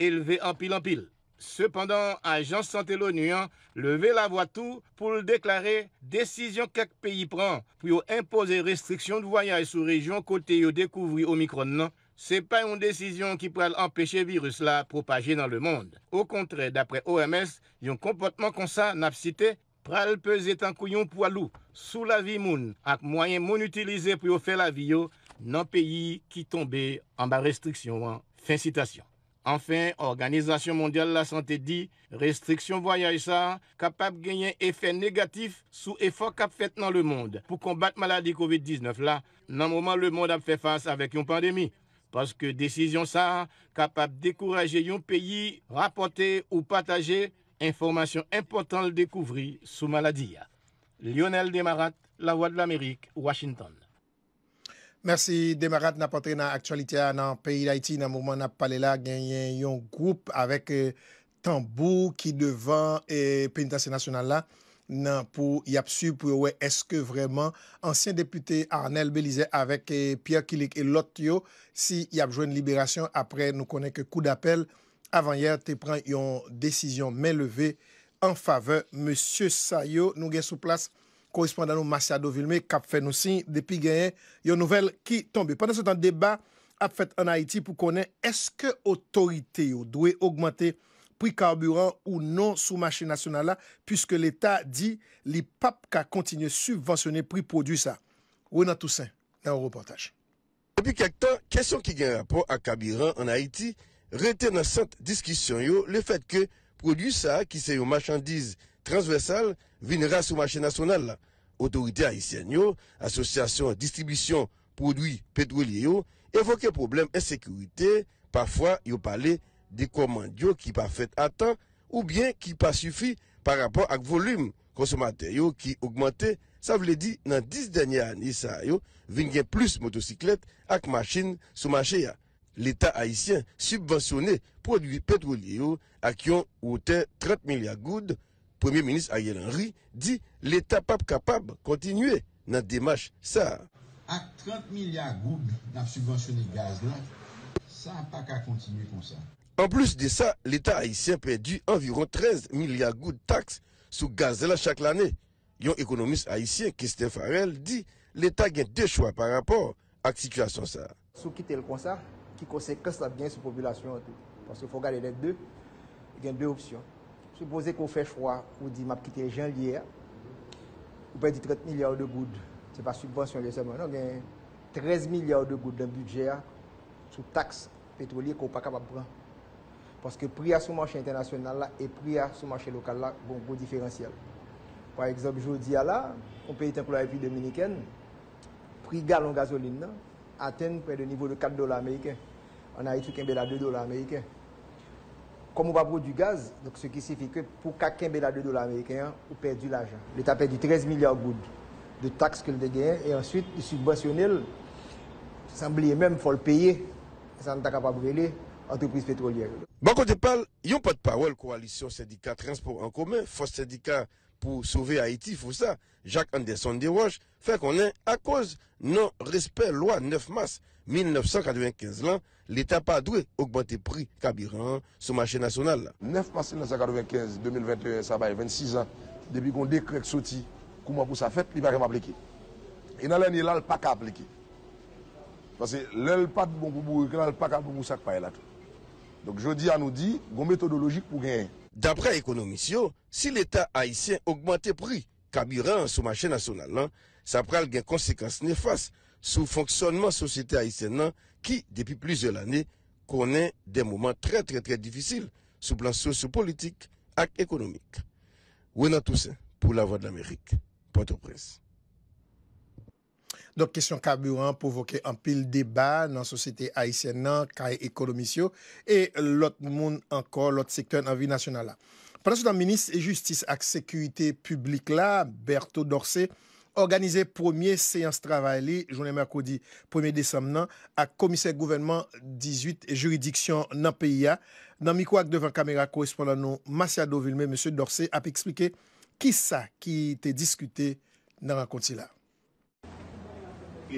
élevé en pile en pile. Cependant, l'agence Santé l'ONU levé la voix tout pour déclarer décision décision que pays prend pou imposer restrictions de voyage sur région côté yo découvrir omicron non ce n'est pas une décision qui pourrait empêcher le virus là propager dans le monde. Au contraire, d'après OMS, un comportement comme ça n'a cité pral peser un couillon poids sous la vie moun ak moyen moun utilisé pour faire la vie dans dans pays qui tombent en bas restriction. Hein. Fin citation. Enfin, Organisation mondiale de la santé dit, restriction voyage ça, capable de gagner effet négatif sous effort cap fait dans le monde pour combattre maladie COVID-19 là, dans moment le monde a fait face avec une pandémie. Paske desisyon sa kapap dekouraje yon peyi, rapote ou pataje, informasyon impotant l dekouvri sou maladi ya. Lionel Demarat, La Voix de l'Amérique, Washington. Mersi Demarat na potre na aktualitya nan peyi la iti nan mouman na pale la genyen yon group avek euh, tambou ki devan euh, penitasyon nasyonal la. Nan pou yap su pou yo we eske vreman ansyen depute Arnel Belize avèk eh, Pierre Kilik elot yo si yap jwen liberasyon apre nou konen ke kou d'apel. Avan yer te pran yon desisyon men leve en faveur M. Sayo. Nou gen sou plas korespondanou Masiado Vilme kap fè nou sin depi gen yon nouvel ki tombe. Pendan se tan deba ap fèt an Haiti pou konen eske otorite yo dwe augmente otorite. Poui karburan ou non sou machin nasyonal la, pouske l'Etat di li pap ka kontinye subvansyonne poui produ sa. Wena Toussaint, nan ou reportaj. Depi kek tan, kesyon ki gen rapor a karburan an Haiti, rete nan sent diskisyon yo, le fet ke produ sa, ki se yo machandiz transversal, vinera sou machin nasyonal la. Otorite a Isen yo, asosyasyon distribisyon prodwi pedwelye yo, evoke probleme esekurite, pafwa yo pale insekurite. de komand yo ki pa fet atan ou bien ki pa sufi par rapport ak volum konsomater yo ki augmente, sa vle di nan 10 denye anisa yo, vingye plus motosiklet ak masin soumache ya. L'Etat Haitien subvensyone prodwi petroli yo ak yon wote 30 milyar goud, Premier Ministre Ayel Henry di l'Etat pape kapab kontinue nan demache sa. Ak 30 milyar goud na subvensyone gaz la sa pa ka kontinue kon sa. En plus de ça, l'État haïtien perdu environ 13 milliards de taxes sur gaz chaque année. Un économiste haïtien, Christophe Farel, dit l'État a deux choix par rapport à la situation. Si on quitter le quelles qui conséquence la bien sur la population. Parce qu'il faut garder les deux. Il y a deux options. Supposez qu'on fait choix, on dit, m'a quitté Jean on ou perdu 30 milliards de gouttes. Ce n'est pas subvention, On il a 13 milliards de gouttes dans le budget sous taxes pétrolières qu'on n'est pas capable de prendre. Parce que prix à son marché international là et prix à ce marché local ont bon gros différentiel. Par exemple, jodi a dis ou peyi pour la République dominicaine, prix galon gasoline là, atteint près de niveau de 4 dollars américains. On a un la 2 dollars américains. Comme on va produire du gaz, donc, ce qui signifie que pour de 2 dollars 2 on perd du l'argent. L'État a perdu 13 milliards gouttes de taxes qu'il a gagné et ensuite, même le payer, ça Ça pas capable de brûler entreprise pétrolière. quand Bon, il n'y a pas de parole coalition syndicat transport en commun, force syndicat pour sauver Haïti, faut ça. Jacques Anderson Roche, fait qu'on est à cause non respect loi 9 mars 1995 là, l'État pas dû augmenter prix carburant sur marché national. 9 mars 1995, 2021, ça va 26 ans depuis qu'on décret sorti, comment pour ça fait, il va appliquer. Et dans l'année là, il pas appliquer. Parce que l'elle pas bon pour n'y a pas bon pour ça pas là donc je dis à nous dit, une méthodologie pour gagner. D'après Economicio, si l'État haïtien augmente prix carburant sur le marché national, hein, ça prend des conséquences néfastes sur le fonctionnement de la société haïtienne hein, qui, depuis plusieurs années, connaît des moments très très très difficiles sur le plan sociopolitique et économique. Renan Toussaint, pour la Voix de l'Amérique, Port-au-Prince. Donk kesyon kaburant pou voke an pil deba nan sosete Aisyen nan, kay ekonomisyo, e lot moun ankor, lot sektor nan vi nasyonala. Paransoutan, Ministre justice ak sekuite publik la, Berto Dorse, organize premier seyans travay li, jounen Merkodi, premier desem nan, ak komisek gouvenman 18 juridiksyon nan PIA. Nan mikou ak devan kamera korespondan nou, Masya Dovilme, Monsie Dorse, ap eksplike ki sa ki te diskute nan rakonti la.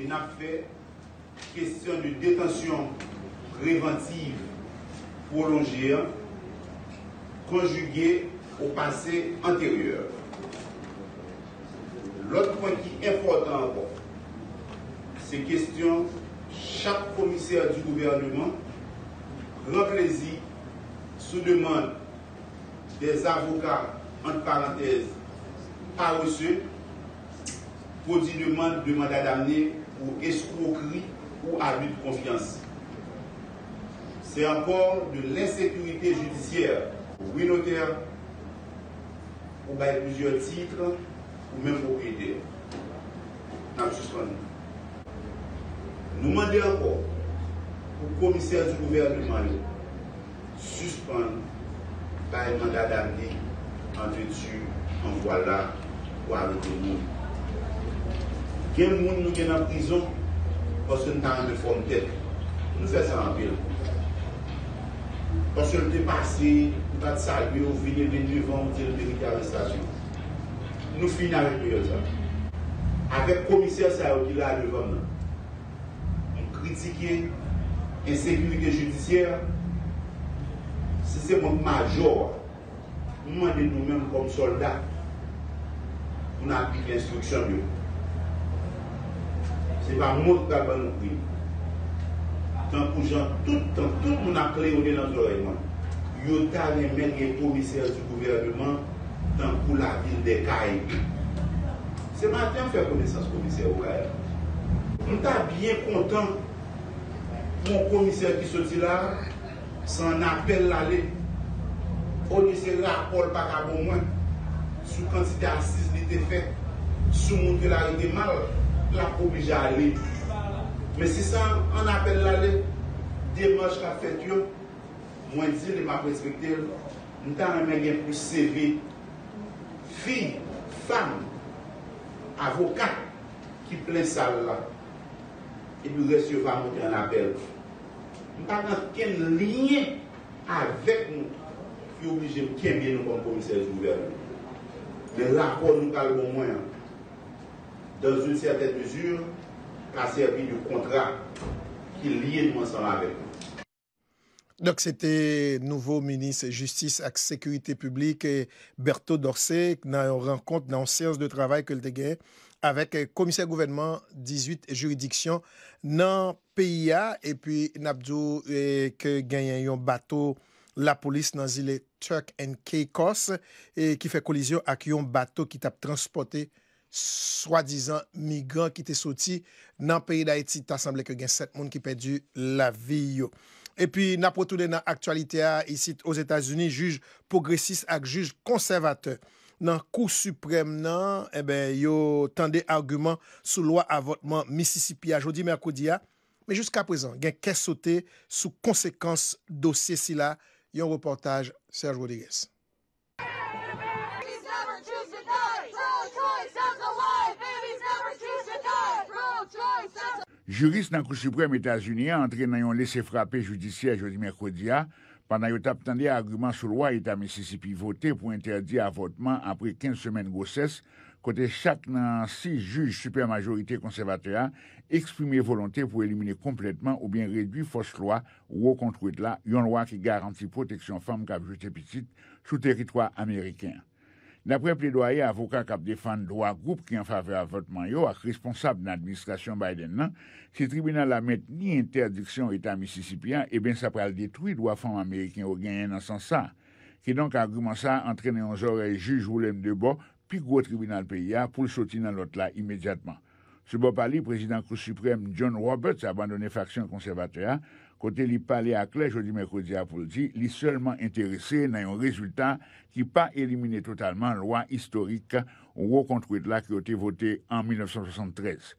n'a fait question de détention préventive prolongée conjuguée au passé antérieur. L'autre point qui est important encore, c'est question chaque commissaire du gouvernement prend plaisir sous demande des avocats, entre parenthèses, paresseux, pour dire demande de mandat d'amener ou escroquerie ou abus de confiance. C'est encore de l'insécurité judiciaire, oui notaire, ou bien plusieurs titres, ou même propriétaire. Nous demandons encore au commissaire du gouvernement de suspendre par mandat d'amener en vertu, en voilà, pour arrêter le monde. Gen moun nou gen ap rizon, ose nan an de frontek, nou fè san anpil. Ose l de pasi, ou pat sa agye, ou vile vè nivon, ou dire verite avestasyon. Nou fin avè pè yon zan. Afè komisè sa yon dila an devon nan. Un kritike, un segwit de judisyèr, se se moun major, nou an de nou menm kom soldat, nou nan pi l instruksyon yon. Se ba moun taban nou kouy. Tan kou jan tout, tan tout moun ak kre yonè nan zoreyman. Yon tan yon men gen komisè sou kouvernman, tan kou la vil de Kaye. Se maten fè komisè, sou komisè ou Kaye. Mwen tan bien kontan, moun komisè ki soti la, san apel la le, o ni se la kol pa ka bon mwen, sou kantite asis li te fè, sou moun ke la le de mal, moun kan se la kol pa ka bon mwen, la obligé à aller. Mais si ça, on appelle l'aller, démarche qu'a fait Dieu, moi je dis, je m'a respecté, nous avons plus servir fille femme avocat qui plein salle là. Et puis recevra je monter un appel. Nous avons un lien avec nous qui oblige de nous comme commissaire du gouvernement. Les rapports nous parlons moins. dans une certaine mesure, a servi du contrat qui li est de mon sang avec nous. Donc, c'était nouveau ministre justice et sécurité publique Berthoud Orsay qui a rencontré dans une séance de travail avec le commissaire gouvernement 18 juridiction dans PIA et puis Nabdou eh, qui a gagné un bateau la police dans l'île Turk and Keikos et eh, qui fait collision avec un bateau qui a transporté Soi dizan, mi gran ki te soti nan peyi da eti, ta sanble ke gen set moun ki pedu la vi yo. E pi, na potoude nan aktualite a, isi os Etats-Unis, juj progressis ak juj konservate. Nan kou suprem nan, eh yo tende argument sou lwa avotman Mississippi a jodi merkoudi a, me jiska prezan gen kes sote sou konsekans dosye si la, yon reportaj Serge Rodiguez. Jurist nan kousuprem Etats-Unis entren nan yon lese frape judisiye Jody Mercodia, pandan yon tap tande agouman sou lwa et a Mississippi voté pou interdi avotman apre 15 semen gosses, kote chak nan 6 juj supermajorite konservatéa eksprime volonté pou elimine kompletman ou bien redwi fos lwa ou o kontrou et la yon lwa ki garanti proteksyon fam kap jote pitit sou teritwa Amerikèn. N apre ple doye avoka kap defan doa group ki an fave a votman yo ak responsab nan administrasyon Biden nan, si tribunal la met ni interdiksyon etan Mississippian, e eh ben sa pral detwi doa fon Amerikyan ou genyen nan san sa. Ki donk agouman sa, antrenen an zore juj voulem de bo, pi go tribunal PIA pou l soti nan lot la imediatman. Se bo pali, prezident kousuprem John Roberts abandone faksyon konservatoyan, Kote li pale a kle, jodi-merkodi a pouldi, li selman enterese nan yon rezultat ki pa elimine totalman lwa istorik wou kontrouit la ki ote vote en 1973.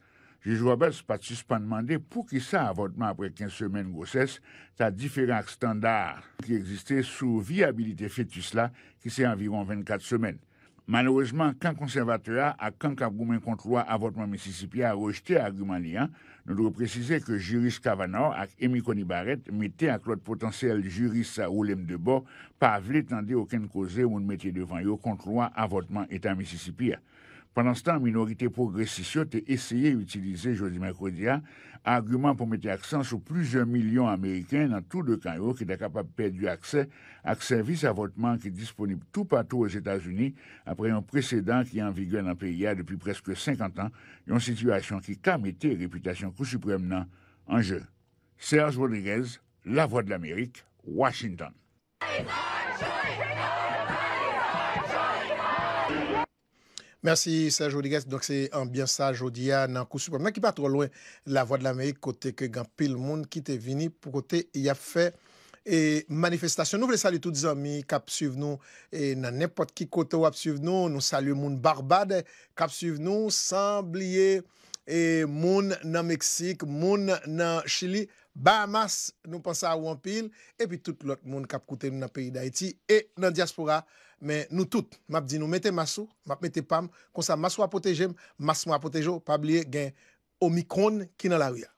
Joujou Abad se patis pan demande pou ki sa avotman apre 15 semen goses ta diferak standar ki egziste sou viabilite fetus la ki se anviron 24 semen. Malouzman, kan konservatèra a kan kap goumen kontroua avotman Mississippi a rojte agouman liyan, Nou drou prezise ke jiris Kavanaugh ak Emi Konibaret mete ak lot potansel jirisa ou lem debo pa avle tende oken koze moun mete devan yo kontlouan avotman etan Mississippi ya. Pendant ce temps, minorité progressiste a essayé d'utiliser jeudi mercredi hein, argument pour mettre l'accent sur plusieurs millions d'Américains dans tout le pays qui sont capables de perdre accès à service à votement qui est disponible tout partout aux États-Unis après un précédent qui est en vigueur dans le pays depuis presque 50 ans, une situation qui a la réputation Cour suprême en jeu. Serge Rodriguez, La Voix de l'Amérique, Washington. Mersi Serge Odiguez, doks e ambyansaj odiya nan kousupan. Non, Mwen ki patro lwen la vwa de l'Amerik kote ke gan pil moun ki te vini pou kote yap fe. E manifestasyon nou vle sali tout zami kap suyvenou e nan nepot ki kote wap suyvenou. Nou sali moun Barbade kap suyvenou, Sambliye, moun nan Meksik, moun nan Chili, Bahamas nou pansa a wampil. E pi tout lot moun kap kote nou nan piyi Daiti e nan diaspora Daiti. Men nou tout, map di nou mette masou, map mette pam, konsa masou apote jem, masmo apote jo, pabliye gen omikron ki nan la ouya.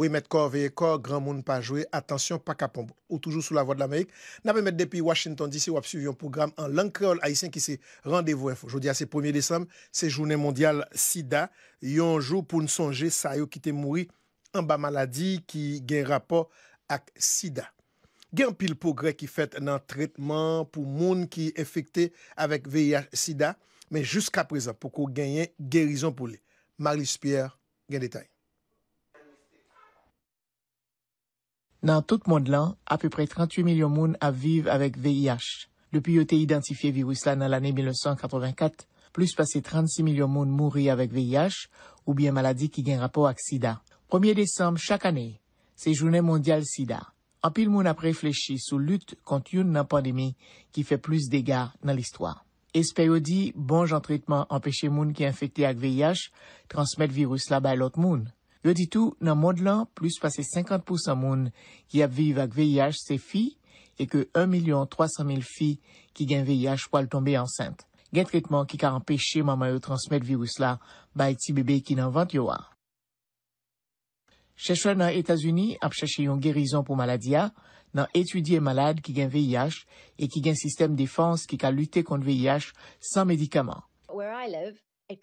Ouye mette kor veye kor, gran moun pa jwe, atensyon pakaponbo. Ou toujou sou la vo de la meyik, nabem mette depi Washington DC wap suvyon program an lankreol aisyen ki se randevou enfo. Jodi a se 1e desem, se jounen mondial sida, yon jou pou nsonje sa yo kite mouri an ba maladi ki gen rapor ak sida. gen pil pogre ki fet nan tretman pou moun ki efekte avèk VIH SIDA, men jouska prezant pou ko genyen gerizon pou li. Marlis Pierre gen detay. Nan tout moun lan, apè pre 38 milyon moun aviv avèk VIH. Depi yo te identifiye virus la nan l'anè 1984, plus pase 36 milyon moun mouri avèk VIH ou bien maladi ki gen rapo ak SIDA. Premier décembre chak anè, se jounè mondial SIDA. Anpil moun ap reflechi sou lut kont yon nan pandemi ki fe plus dega nan listwa. Espe yo di bonj an tretman anpeche moun ki enfekte ak VIH transmit virus la bay lot moun. Yo di tou nan moun lan plus pase 50% moun ki ap vive ak VIH se fi e ke 1.300.000 fi ki gen VIH pwal tombe ansente. Gen tretman ki ka anpeche moun mayo transmit virus la bay ti bebe ki nan vant yo a. Chechwa nan Etasuni ap chache yon gerizon pou maladia nan etudye malade ki gen VIH e ki gen sistem defans ki ka lute kont VIH san medikaman.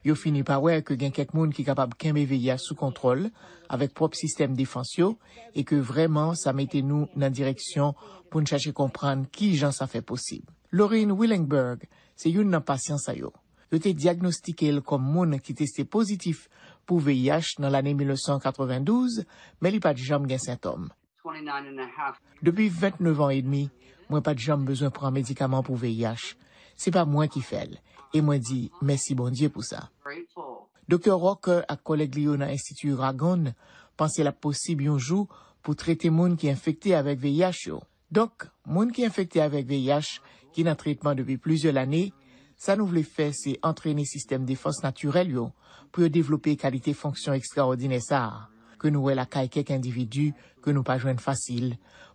Yo fini pa wè ke gen kek moun ki kapab kenbe VIH sou kontrol avèk prop sistem defans yo e ke vreman sa mette nou nan direksyon pou n'chache kompran ki jan sa fè posib. Lorin Willenberg se yon nan pasyans a yo. Yo te diagnostike el kom moun ki teste pozitif pou VIH nan l ane 1992, men li pa di jam gen sentom. Depi 29 an et demi, mwen pa di jam bezon pran medikaman pou VIH. Se pa mwen ki fel, e mwen di, mersi bondye pou sa. Dok yo roke ak kolek li yo nan institu Uragon, panse la posib yon jou pou trete moun ki infekte avèk VIH yo. Dok, moun ki infekte avèk VIH, ki nan trete moun depi plizye l ane, sa nou vle fe se antrene sistem defans naturel yo, pou yo devlopi kalite fonksyon ekstraordinè sa, ke nou wè la kay kek individu ke nou pa jwen fasil,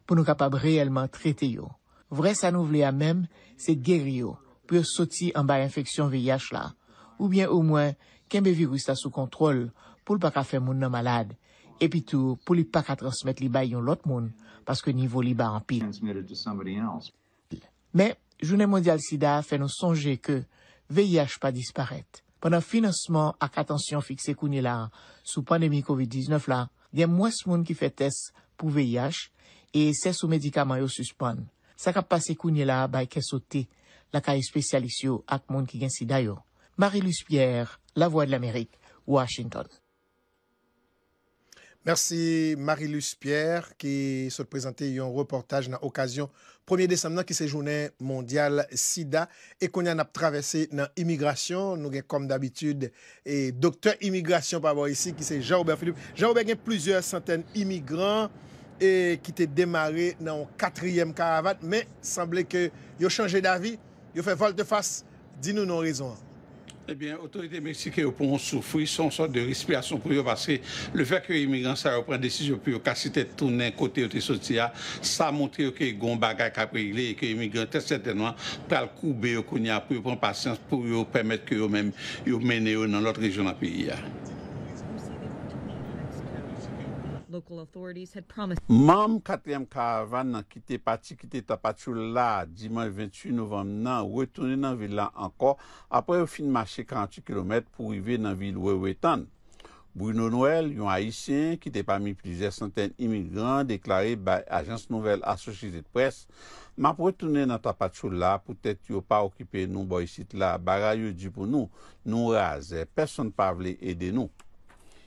pou nou kapab reyelman trete yo. Vre sa nou vle ya mem, se ger yo, pou yo soti an ba infeksyon VIH la, ou bien ou mwen, kenbe virus la sou kontrol, pou l pa ka fe moun nan malad, epi tou pou l pa ka transmit li ba yon lot moun, paske nivou li ba an pil. Mè, Jounè Mondial Sida fè nou sonje ke VIH pa disparèt, Pendan finansman ak atansyon fikse kounye la sou pandemi COVID-19 la, gen mwes moun ki fetes pou VIH e ses ou medikaman yo suspon. Sak ap pase kounye la bay kesote la ka espesyalisyo ak moun ki gen si dayo. Marie-Luce Pierre, La Voix de l'Amérique, Washington. Merci Marie-Luce Pierre ki sot prezante yon reportaj nan okasyon 1er Desemnen ki se jounen mondyal sida e konyan ap travese nan imigrasyon. Nou gen kom d'abitude e doktor imigrasyon pa bo yisi ki se Jean-Aubert Philippe. Jean-Aubert gen plizye santen imigran e ki te demare nan 4e karavate. Men, sanble ke yo chanje davi, yo fe voltefas, di nou non rezon. Eh bien, autorité mexicaine pour souffrir son sorte de respiration pour eux parce que le fait que les immigrants prennent une décision pour se tournent tourner côté de ça montre que les gens bagages qui et que les immigrants certainement pour le couper pour prendre patience pour permettre que eux-mêmes ils mènent dans l'autre région du pays. Hein. Mam, 4e karavan nan ki te pati ki te tapachou la, diman 28 novem nan, wè tounen nan vil la anko, apre ou fin mache 40 km pou rive nan vil wè wè tan. Bruno Noel, yon haisyen, ki te pami plize santen imigran, deklare by agens nouvel asosye de pres, ma pou wè tounen nan tapachou la, pou tèt yon pa okipe nou boy sit la, baray yo di pou nou, nou raze, person pa vle ede nou.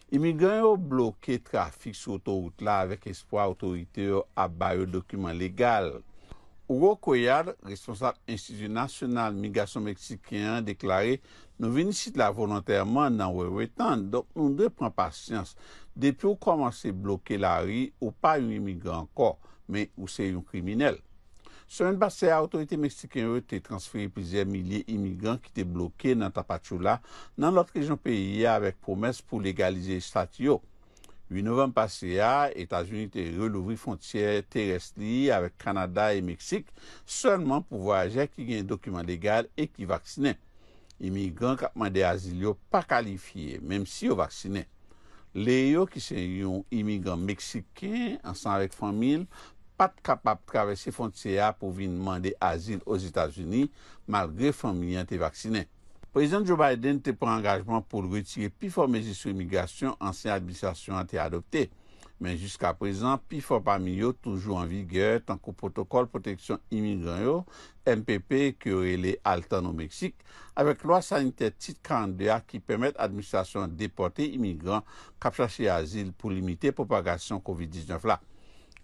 Immigran yo bloke trafik sou toout la avek espwa otorite yo abay yo dokumen legal. Hugo Coyade, responsable institut national migration mexikien, deklare nou venisit la volontèrman nan Wewetan. Don, oun de pren pasyans depi ou komanse bloke la ri ou pa yon imigran anko, men ou se yon kriminel. Swen Baséa, otorite Meksiken yo te transferi pizèr milie imigran ki te blokè nan tapachou la nan lotre joun peyiye avèk promès pou legalize stat yo. 8 novem Baséa, Etats-Unis te relouvri fonciè terestli avèk Kanada et Meksik, swenman pou voyajè ki gen dokumen legal et ki vaksinè. Imigran kapman de azil yo pa kalifiye, mèm si yo vaksinè. Le yo ki se yon imigran Meksiken ansan avèk famil, pat kapap travesse fon tseya pou vi nman de azil os Etats-Unis malgre familien te vaksine. Prezident Joe Biden te pou an gajman pou retire pi for mezi sou imigrasyon ansen administrasyon an te adopte. Men jiska prezant, pi for pa mi yo toujou an vigor tankou protokol proteksyon imigran yo MPP ki ou ele altan ou Meksik avek lwa sanite tit 42 a ki pemet administrasyon deporte imigran kap chache azil pou limite propagasyon COVID-19 la.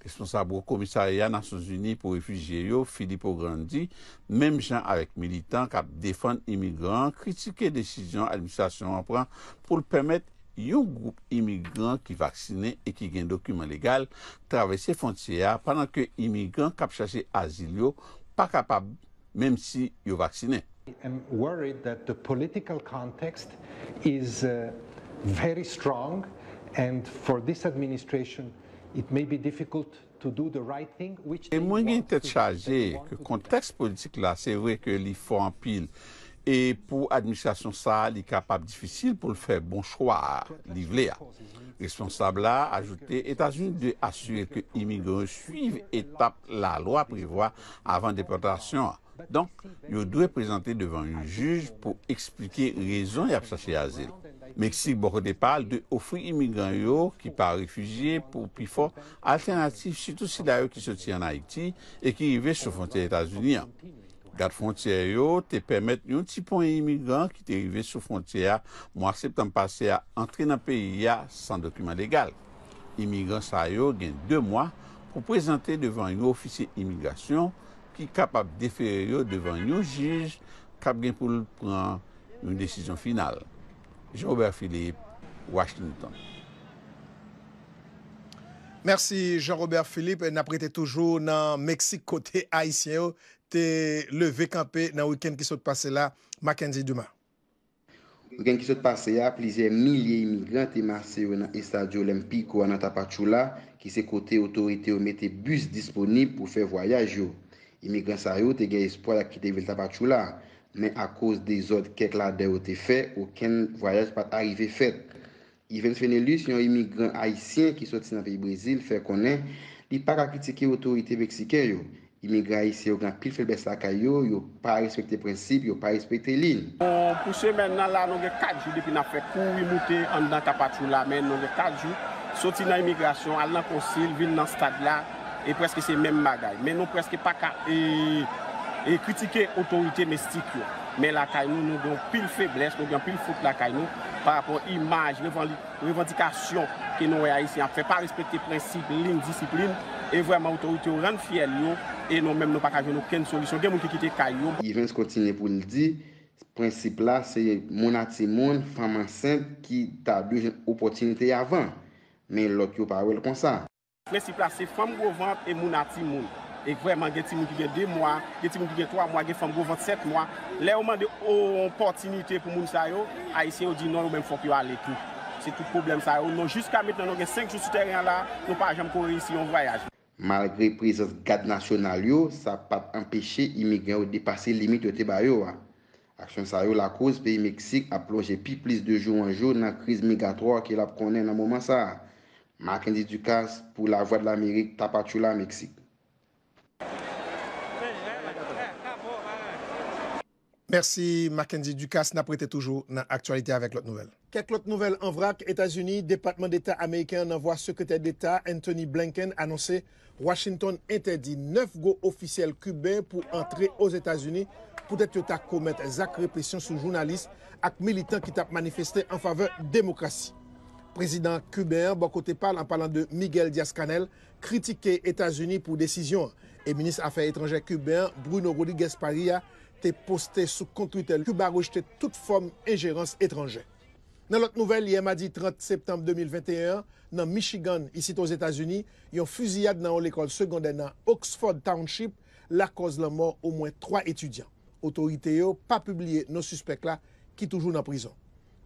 Responsable au commissariat des Nations Unies pour les réfugiés, Philippe O'Grandy, même gens avec militants qui défendent les immigrants, critiquent les décisions que l'administration prend pour permettre aux groupes d'immigrants qui vaccinent et qui gagnent des documents légaux de traverser les frontières pendant que les immigrants qui cherchent l'asile ne sont pas capables même s'ils vaccinent. Je suis inquiet que le contexte uh, politique est très fort et pour cette administration... E mwen gen te chaje ke konteks politik la, se vwe ke li fwa an pil. E pou administrasyon sa li kapap difisil pou l fwe bon chwa li vle a. Responsable la ajoute Etats-Unis de assure ke imigre suive etape la lo a privwa avan deportasyon. Don, yo dwe prezante devan yon juj pou eksplike rezon y ap chache a zil. Meksik Boko Depal de ofri imigran yo ki pa refujiye pou pifo alternatif sitou si la yo ki soti an Haiti e ki rive sou fonter Etats-Unis. Gat fonter yo te permette yon tipon imigran ki te rive sou fonter ya mwa septem pase ya antre nan peyi ya san dokumen legal. Imigran sa yo gen 2 mwa pou prezante devan yon ofisi imigrasyon ki kapap defer yo devan yon jij kap gen pou pran yon desisyon final. Jean-Robert Philippe, Washington. Merci Jean-Robert Philippe. Naprete toujou nan Meksik kote Aisyen yo te leve kampe nan wiken ki sot pase la. Makenzi Duma. Wiken ki sot pase ya, plizeye milye imigranti mase yo nan Estadio Olimpico anan tapachou la ki se kote otorite yo mete bus disponib pou fe voyaj yo. Imigrant sa yo te ge espoy akite vel tapachou la. men a kouz de zot kek la deyote fe, ouken voyaj pat arive fe. I ven fene lus, yon imigran haisyen ki soti nan vey Brezil fe konen, li para kritike otorite Meksiken yo. Imigran haisyen yo gran pil fe bes la kayo, yo pa respekte prinsip, yo pa respekte lin. On pouse men nan la nong e kajou depi nan fe kou, yon mouten an nan tapatou la, men nong e kajou, soti nan imigrasyon, al nan konsil, vin nan stad la, e preske se men magay. Men non preske pa ka e... E kritike otorite mestik yo, men la kay nou nou gen pil febles, nou gen pil fote la kay nou Parapon imaj, revandikasyon ki nou we a yisi apre, pa respekte prinsip, lin, disiplin E vweman otorite yo ren fiel yo, e nou menm nou pa kaje nou ken solisyon gen moun ki kite kay yo Ivens kontine pou li di, prinsip la se yon moun ati moun, fam ansen ki tabi ou jen opotinite yon avan Men lot yo pa wèl konsa Prinsip la se fam gwo vant e moun ati moun Ek vreman geti moun kouge 2 mwa, geti moun kouge 3 mwa, geti moun kouge 27 mwa. Le ouman de ou an potinite pou moun sa yo, a isye ou di non ou men fok yo ale tout. Se tout problem sa yo, nou jusqu'a metnen nou gen 5 chou souterien la, nou pa ajam kou reisyon vwayaj. Malgre presez gade nasyonal yo, sa pap empeshe imigren ou depase limit yo te bayo. Aksyon sa yo la koz pe yi Meksik a plonje pi plis de joun an joun nan kriz migatro a ke la pou konnen nan mouman sa. Makin di tu kas pou la vwa de l'Amerik tapat chou la Meksik. Mersi, Mackenzie Ducasse, na prite toujou nan aktualite avèk lot nouvel. Kèk lot nouvel an vrak, Etasuni, Departement d'Etat Ameriken nan vwa sekretè d'Etat Anthony Blinken anonsè Washington entèdi 9 go ofisyele kubè pou antre os Etasuni pou det yot ak komet zak repressyon sou jounalist ak militan ki tap manifestè an fave demokrasi. Prezident kubè, bon kote pal an palan de Miguel Díaz-Canel, kritike Etasuni pou desisyon et ministre affaire étrangère kubè, Bruno Rodríguez Paria. te poste sou kontritel ki ba rejte tout form ingerans etranjen. Nan lot nouvel, yè ma di 30 septembre 2021, nan Michigan, yon fusiyad nan ol ekol seconde nan Oxford Township, la koz lan mor ou mwen 3 etudyan. Otorite yo pa publie nan suspect la ki toujou nan prison.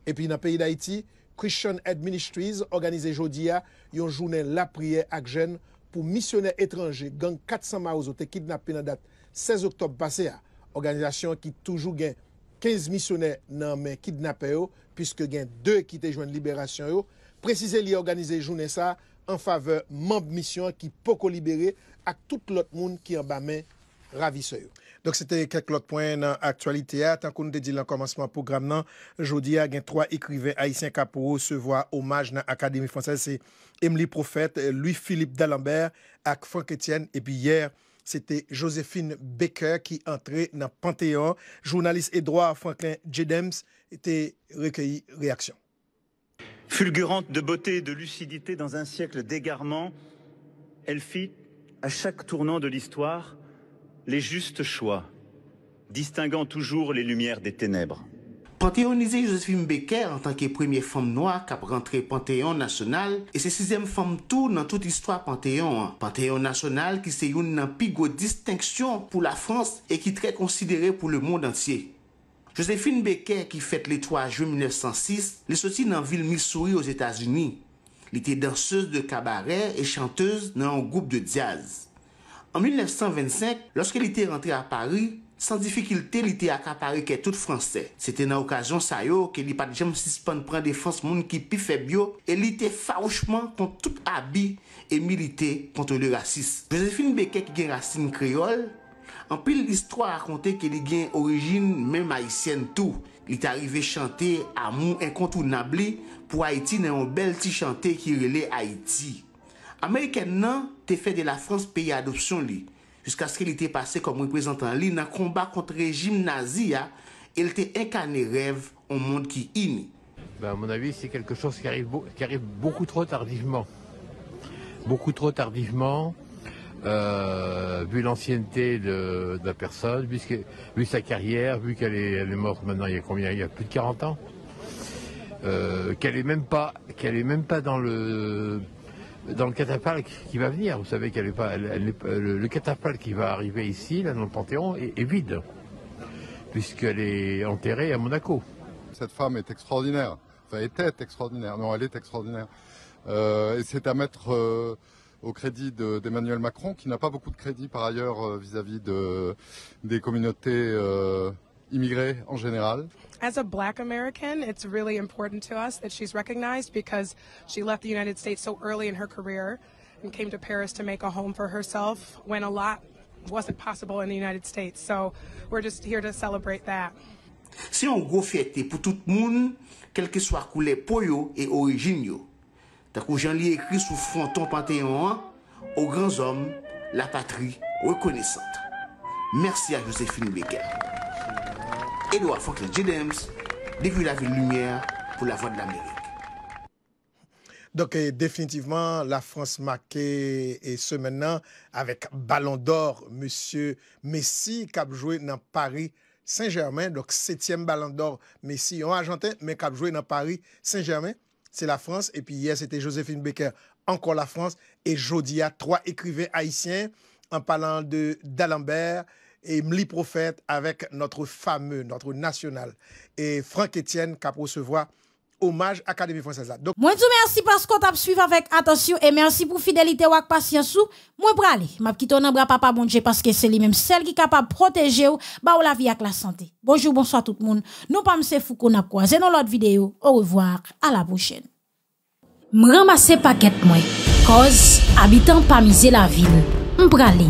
E pi nan peyi da iti, Christian Ed Ministries organize jodi ya yon jounen la priye ak jen pou misyoner etranjen gang 400 ma ouzo te kidnap pinan dat 16 oktob pase ya Organizasyon ki toujou gen 15 misyonè nan men kidnapè yo, piske gen 2 ki te jwen liberasyon yo. Prezise li organizè jounen sa, an fave manb misyon ki pou koliberè ak tout lot moun ki an ba men ravise yo. Dok se te keklot poen nan aktualite ya, tankou nou te di lan komanseman program nan, jodi ya gen 3 ekriven Aïssien Kapo se vwa omaj nan Akademi Fransè. Se Emily Profet, Louis-Philippe D'Alembert ak Franck Etienne, epi yer, C'était Joséphine Baker qui entrait dans Panthéon. Journaliste Edouard Franklin Jedems était recueilli réaction. Fulgurante de beauté et de lucidité dans un siècle d'égarement, elle fit, à chaque tournant de l'histoire, les justes choix, distinguant toujours les lumières des ténèbres. Panthéonize Josephine Baker en tanke premier femme noire kap rentre Panthéon National e se sixèm femme tour nan tout histoire Panthéon. Panthéon National ki se youn nan pigou distinction pou la France e ki tre konsidéré pou le monde entier. Josephine Baker ki fète l'étoit juen 1906, l'esoti nan ville Missouri aux Etats-Unis. Li te danseuse de cabaret et chanteuse nan an groupe de jazz. En 1925, loske li te rentre à Paris, San difikilte li te akapare ke tout franse. Sete nan okasyon sayo ke li pat jem sispan pran defanse moun ki pi febyo e li te fawchman kont tout abi e milite kontou li rasis. Josephine Beckett gen raseen kriol, anpil listwa akonte ke li gen orijin menm aisyen tou. Li te arrive chante amou inkontou nabli pou Haiti nan yon bel ti chante ki rele Haiti. Ameriken nan te fe de la France peye adopsyon li. jusqu'à ce qu'il était passé comme représentant ligne dans combat contre le régime nazi, il était incarné rêve au monde qui init. Ben, à mon avis, c'est quelque chose qui arrive, beaucoup trop tardivement. Beaucoup trop tardivement, euh, vu l'ancienneté de, la personne, vu, sa carrière, vu qu'elle est, morte maintenant il y a combien Il y a plus de 40 ans. Euh, qu'elle n'est même pas dans le dans le catafalque qui va venir. Vous savez qu'elle est pas, le, le, qui va arriver ici, là dans le Panthéon, est, vide, puisqu'elle est enterrée à Monaco. Cette femme est extraordinaire. Enfin, était extraordinaire. Non, elle est extraordinaire. Euh, et c'est à mettre euh, au crédit d'Emmanuel Macron, qui n'a pas beaucoup de crédit par ailleurs euh, vis-à-vis de, des communautés immigrés en général As a black American, it's really important to us that she's recognized because she left the United States so early in her career and came to Paris to make a home for herself when a lot wasn't possible in the United States. So we're just here to celebrate that. C'est un gros fête pour tout le monde, quel que soit couleur peau et origine Donc jean que j'en écrit sous fronton panthéon aux grands hommes, la patrie reconnaissante. Merci à Joséphine Baker. Edouard James, la ville lumière pour la voix de l'Amérique. Donc, définitivement, la France marquée et ce maintenant avec Ballon d'Or, Monsieur Messi, qui a joué dans Paris Saint-Germain. Donc, septième Ballon d'Or, Messi, en Argentin, mais qui a joué dans Paris Saint-Germain. C'est la France. Et puis, hier, c'était Joséphine Becker, encore la France. Et a trois écrivains haïtiens en parlant de d'Alembert et Mli Prophète avec notre fameux, notre national, et Franck Etienne qui a recevoir hommage à l'Académie française. Donc... Moi, je merci parce qu'on t'a suivi avec attention et merci pour fidélité ou patience. Moi, aller. ma petite on bras papa bon Dieu parce que c'est lui-même celle qui est capable protéger ou, bah, ou la vie avec la santé. Bonjour, bonsoir tout le monde. Nous, pas m'se fou qu'on a croisé dans l'autre vidéo. Au revoir, à la prochaine. ramasser paquet moi, cause habitant pas miser la ville. aller.